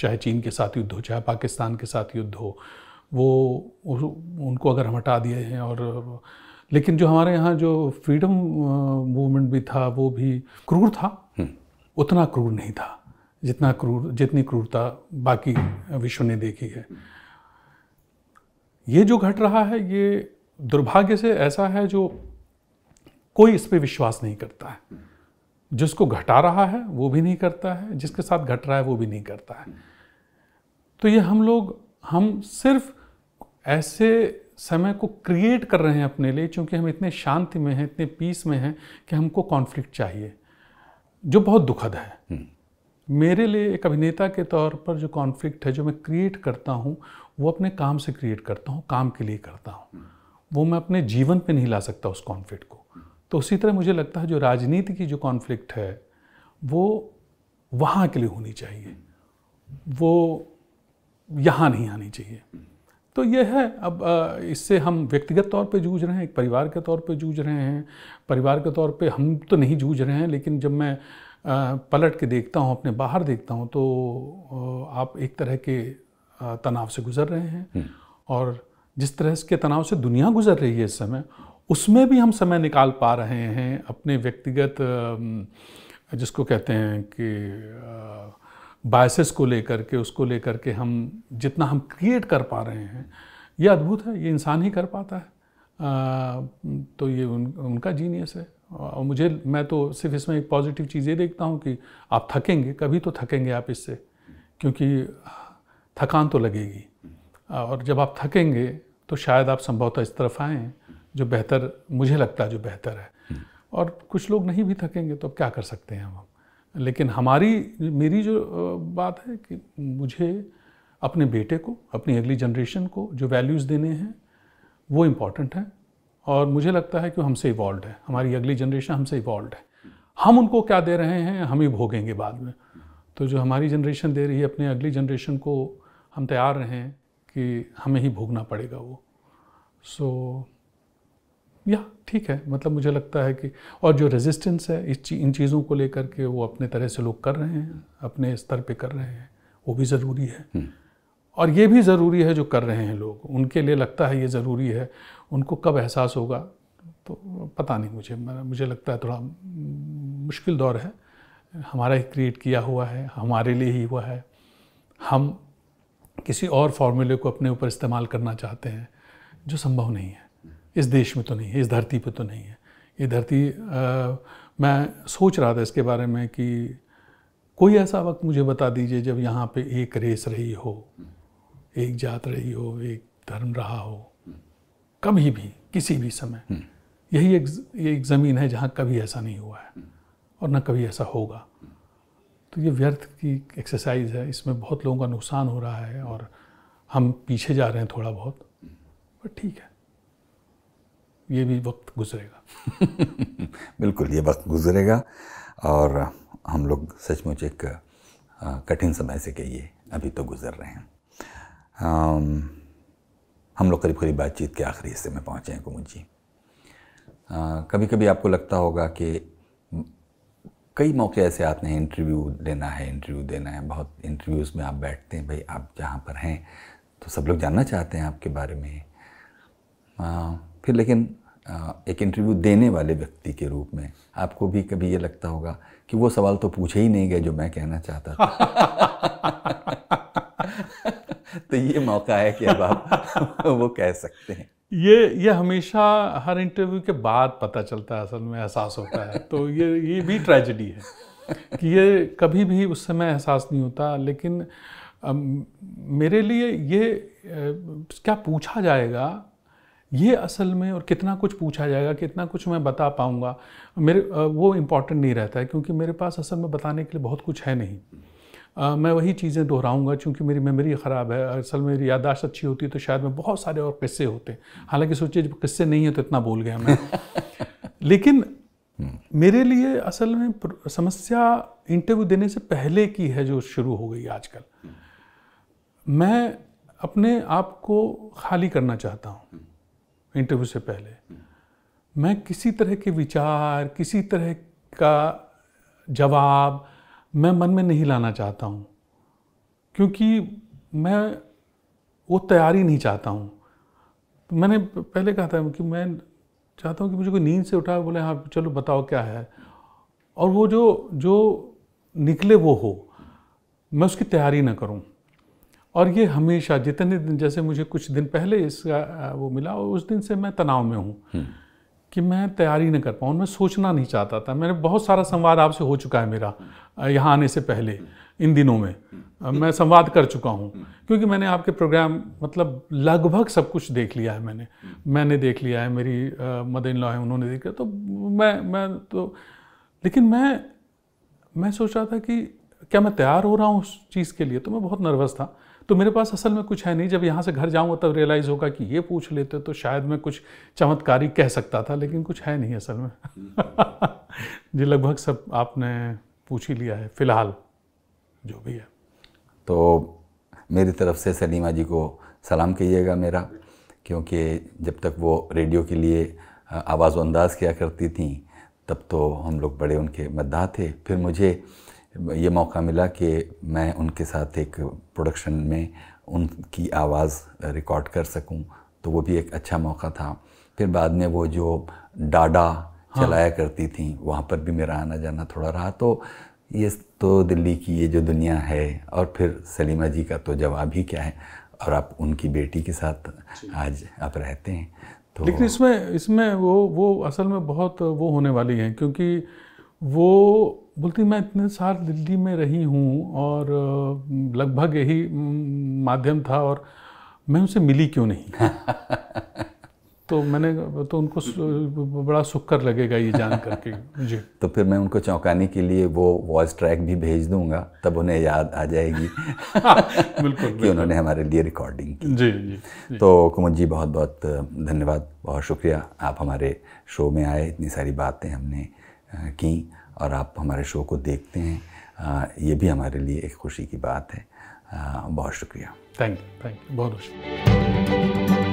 चाहे चीन के साथ युद्ध हो चाहे पाकिस्तान के साथ युद्ध हो वो उनको अगर हम हटा दिए हैं और लेकिन जो हमारे यहाँ जो फ्रीडम मूवमेंट भी था वो भी क्रूर था हम्म। उतना क्रूर नहीं था जितना क्रूर जितनी क्रूरता बाकी विश्व ने देखी है ये जो घट रहा है ये दुर्भाग्य से ऐसा है जो कोई इस पर विश्वास नहीं करता है जिसको घटा रहा है वो भी नहीं करता है जिसके साथ घट रहा है वो भी नहीं करता है तो ये हम लोग हम सिर्फ ऐसे समय को क्रिएट कर रहे हैं अपने लिए क्योंकि हम इतने शांति में हैं इतने पीस में हैं कि हमको कॉन्फ्लिक्ट चाहिए जो बहुत दुखद है हम्म। मेरे लिए एक अभिनेता के तौर पर जो कॉन्फ्लिक्ट है जो मैं क्रिएट करता हूँ वो अपने काम से क्रिएट करता हूँ काम के लिए करता हूँ वो मैं अपने जीवन पे नहीं ला सकता उस कॉन्फ्लिक्ट को तो उसी तरह मुझे लगता है जो राजनीति की जो कॉन्फ्लिक्ट है वो वहाँ के लिए होनी चाहिए वो यहाँ नहीं आनी चाहिए तो ये है अब इससे हम व्यक्तिगत तौर पे जूझ रहे हैं एक परिवार के तौर पे जूझ रहे हैं परिवार के तौर पे हम तो नहीं जूझ रहे हैं लेकिन जब मैं पलट के देखता हूँ अपने बाहर देखता हूँ तो आप एक तरह के तनाव से गुजर रहे हैं हम्म। और जिस तरह के तनाव से दुनिया गुजर रही है इस समय उसमें भी हम समय निकाल पा रहे हैं अपने व्यक्तिगत जिसको कहते हैं कि बायसेस को लेकर के उसको लेकर के हम जितना हम क्रिएट कर पा रहे हैं ये अद्भुत है ये इंसान ही कर पाता है आ, तो ये उन, उनका जीनियस है और मुझे मैं तो सिर्फ इसमें एक पॉजिटिव चीज़ ये देखता हूँ कि आप थकेंगे कभी तो थकेंगे आप इससे क्योंकि थकान तो लगेगी और जब आप थकेंगे तो शायद आप संभवतः इस तरफ आएँ जो बेहतर मुझे लगता है जो बेहतर है हम्म। और कुछ लोग नहीं भी थकेंगे तो क्या कर सकते हैं हम लेकिन हमारी मेरी जो बात है कि मुझे अपने बेटे को अपनी अगली जनरेशन को जो वैल्यूज़ देने हैं वो इम्पॉर्टेंट है और मुझे लगता है कि हमसे इवॉल्व है हमारी अगली जनरेशन हमसे इवॉल्व है हम उनको क्या दे रहे हैं हम ही भोगेंगे बाद में तो जो हमारी जनरेशन दे रही है अपने अगली जनरेशन को हम तैयार रहें कि हमें ही भोगना पड़ेगा वो सो so, या ठीक है मतलब मुझे लगता है कि और जो रेजिस्टेंस है इस इन चीज़ों को लेकर के वो अपने तरह से लोग कर रहे हैं अपने स्तर पे कर रहे हैं वो भी ज़रूरी है हम्म। और ये भी ज़रूरी है जो कर रहे हैं लोग उनके लिए लगता है ये ज़रूरी है उनको कब एहसास होगा तो पता नहीं मुझे मुझे लगता है थोड़ा मुश्किल दौर है हमारा ही क्रिएट किया हुआ है हमारे लिए ही हुआ है हम किसी और फार्मूले को अपने ऊपर इस्तेमाल करना चाहते हैं जो संभव नहीं है इस देश में तो नहीं है इस धरती पर तो नहीं है ये धरती मैं सोच रहा था इसके बारे में कि कोई ऐसा वक्त मुझे बता दीजिए जब यहाँ पे एक रेस रही हो एक जात रही हो एक धर्म रहा हो कभी भी किसी भी समय हम्म। यही एक ये एक ज़मीन है जहाँ कभी ऐसा नहीं हुआ है और न कभी ऐसा होगा तो ये व्यर्थ की एक्सरसाइज है इसमें बहुत लोगों का नुकसान हो रहा है और हम पीछे जा रहे हैं थोड़ा बहुत बट ठीक है ये भी वक्त गुजरेगा बिल्कुल ये वक्त गुजरेगा और हम लोग सचमुच एक कठिन समय से कहिए अभी तो गुजर रहे हैं आम, हम लोग करीब करीब बातचीत के आखिरी हिस्से में पहुँचे हैं कुमुद जी कभी कभी आपको लगता होगा कि कई मौके ऐसे आते हैं इंटरव्यू देना है इंटरव्यू देना है बहुत इंटरव्यूज़ में आप बैठते हैं भाई आप जहाँ पर हैं तो सब लोग जानना चाहते हैं आपके बारे में आ, फिर लेकिन एक इंटरव्यू देने वाले व्यक्ति के रूप में आपको भी कभी ये लगता होगा कि वो सवाल तो पूछे ही नहीं गए जो मैं कहना चाहता था तो ये मौका है कि अब आप वो कह सकते हैं ये ये हमेशा हर इंटरव्यू के बाद पता चलता है असल में एहसास होता है तो ये ये भी ट्रेजेडी है कि ये कभी भी उस समय एहसास नहीं होता लेकिन अम, मेरे लिए ये क्या पूछा जाएगा ये असल में और कितना कुछ पूछा जाएगा कितना कुछ मैं बता पाऊँगा मेरे वो इम्पॉर्टेंट नहीं रहता है क्योंकि मेरे पास असल में बताने के लिए बहुत कुछ है नहीं आ, मैं वही चीज़ें दोहराऊंगा चूँकि मेरी मेमोरी ख़राब है असल में मेरी यादाश्त अच्छी होती है तो शायद मैं बहुत सारे और किस्से होते हालांकि सोचिए जब किस्से नहीं है तो इतना बोल गया मैं लेकिन हम्म। मेरे लिए असल में समस्या इंटरव्यू देने से पहले की है जो शुरू हो गई आजकल हम्म। मैं अपने आप को खाली करना चाहता हूँ हम्म। इंटरव्यू से पहले मैं किसी तरह के विचार किसी तरह का जवाब मैं मन में नहीं लाना चाहता हूँ क्योंकि मैं वो तैयारी नहीं चाहता हूँ मैंने पहले कहा था कि मैं चाहता हूँ कि मुझे कोई नींद से उठा बोले हाँ चलो बताओ क्या है और वो जो जो निकले वो हो मैं उसकी तैयारी ना करूँ और ये हमेशा जितने दिन जैसे मुझे कुछ दिन पहले इसका वो मिला और उस दिन से मैं तनाव में हूँ हम्म। कि मैं तैयारी नहीं कर पाऊँ मैं सोचना नहीं चाहता था मैंने बहुत सारा संवाद आपसे हो चुका है मेरा यहाँ आने से पहले इन दिनों में मैं संवाद कर चुका हूँ क्योंकि मैंने आपके प्रोग्राम मतलब लगभग सब कुछ देख लिया है मैंने मैंने देख लिया है मेरी मदर इन लॉ है उन्होंने देखा तो मैं मैं तो लेकिन मैं मैं सोच रहा था कि क्या मैं तैयार हो रहा हूँ उस चीज़ के लिए तो मैं बहुत नर्वस था तो मेरे पास असल में कुछ है नहीं जब यहाँ से घर जाऊँगा तब रियलाइज़ होगा कि ये पूछ लेते तो शायद मैं कुछ चमत्कारी कह सकता था लेकिन कुछ है नहीं असल में जी लगभग सब आपने पूछ ही लिया है फ़िलहाल जो भी है तो मेरी तरफ से सलीमा जी को सलाम कीजिएगा मेरा क्योंकि जब तक वो रेडियो के लिए आवाज़ अंदाज किया करती थी तब तो हम लोग बड़े उनके मद्दा थे फिर मुझे ये मौका मिला कि मैं उनके साथ एक प्रोडक्शन में उनकी आवाज़ रिकॉर्ड कर सकूं तो वो भी एक अच्छा मौका था फिर बाद में वो जो डाडा हाँ। चलाया करती थी वहाँ पर भी मेरा आना जाना थोड़ा रहा तो ये तो दिल्ली की ये जो दुनिया है और फिर सलीमा जी का तो जवाब ही क्या है और आप उनकी बेटी के साथ आज आप रहते हैं तो लेकिन इसमें इसमें वो वो असल में बहुत वो होने वाली हैं क्योंकि वो बोलती मैं इतने साल दिल्ली में रही हूँ और लगभग यही माध्यम था और मैं उनसे मिली क्यों नहीं तो मैंने तो उनको बड़ा सुखकर लगेगा ये जान करके जी तो फिर मैं उनको चौंकाने के लिए वो वॉइस ट्रैक भी भेज दूंगा तब उन्हें याद आ जाएगी बिल्कुल कि उन्होंने हमारे लिए रिकॉर्डिंग की जी जी तो कुमन जी बहुत बहुत धन्यवाद बहुत शुक्रिया आप हमारे शो में आए इतनी सारी बातें हमने की और आप हमारे शो को देखते हैं ये भी हमारे लिए एक खुशी की बात है बहुत शुक्रिया थैंक यू थैंक यू बहुत शुक्रिया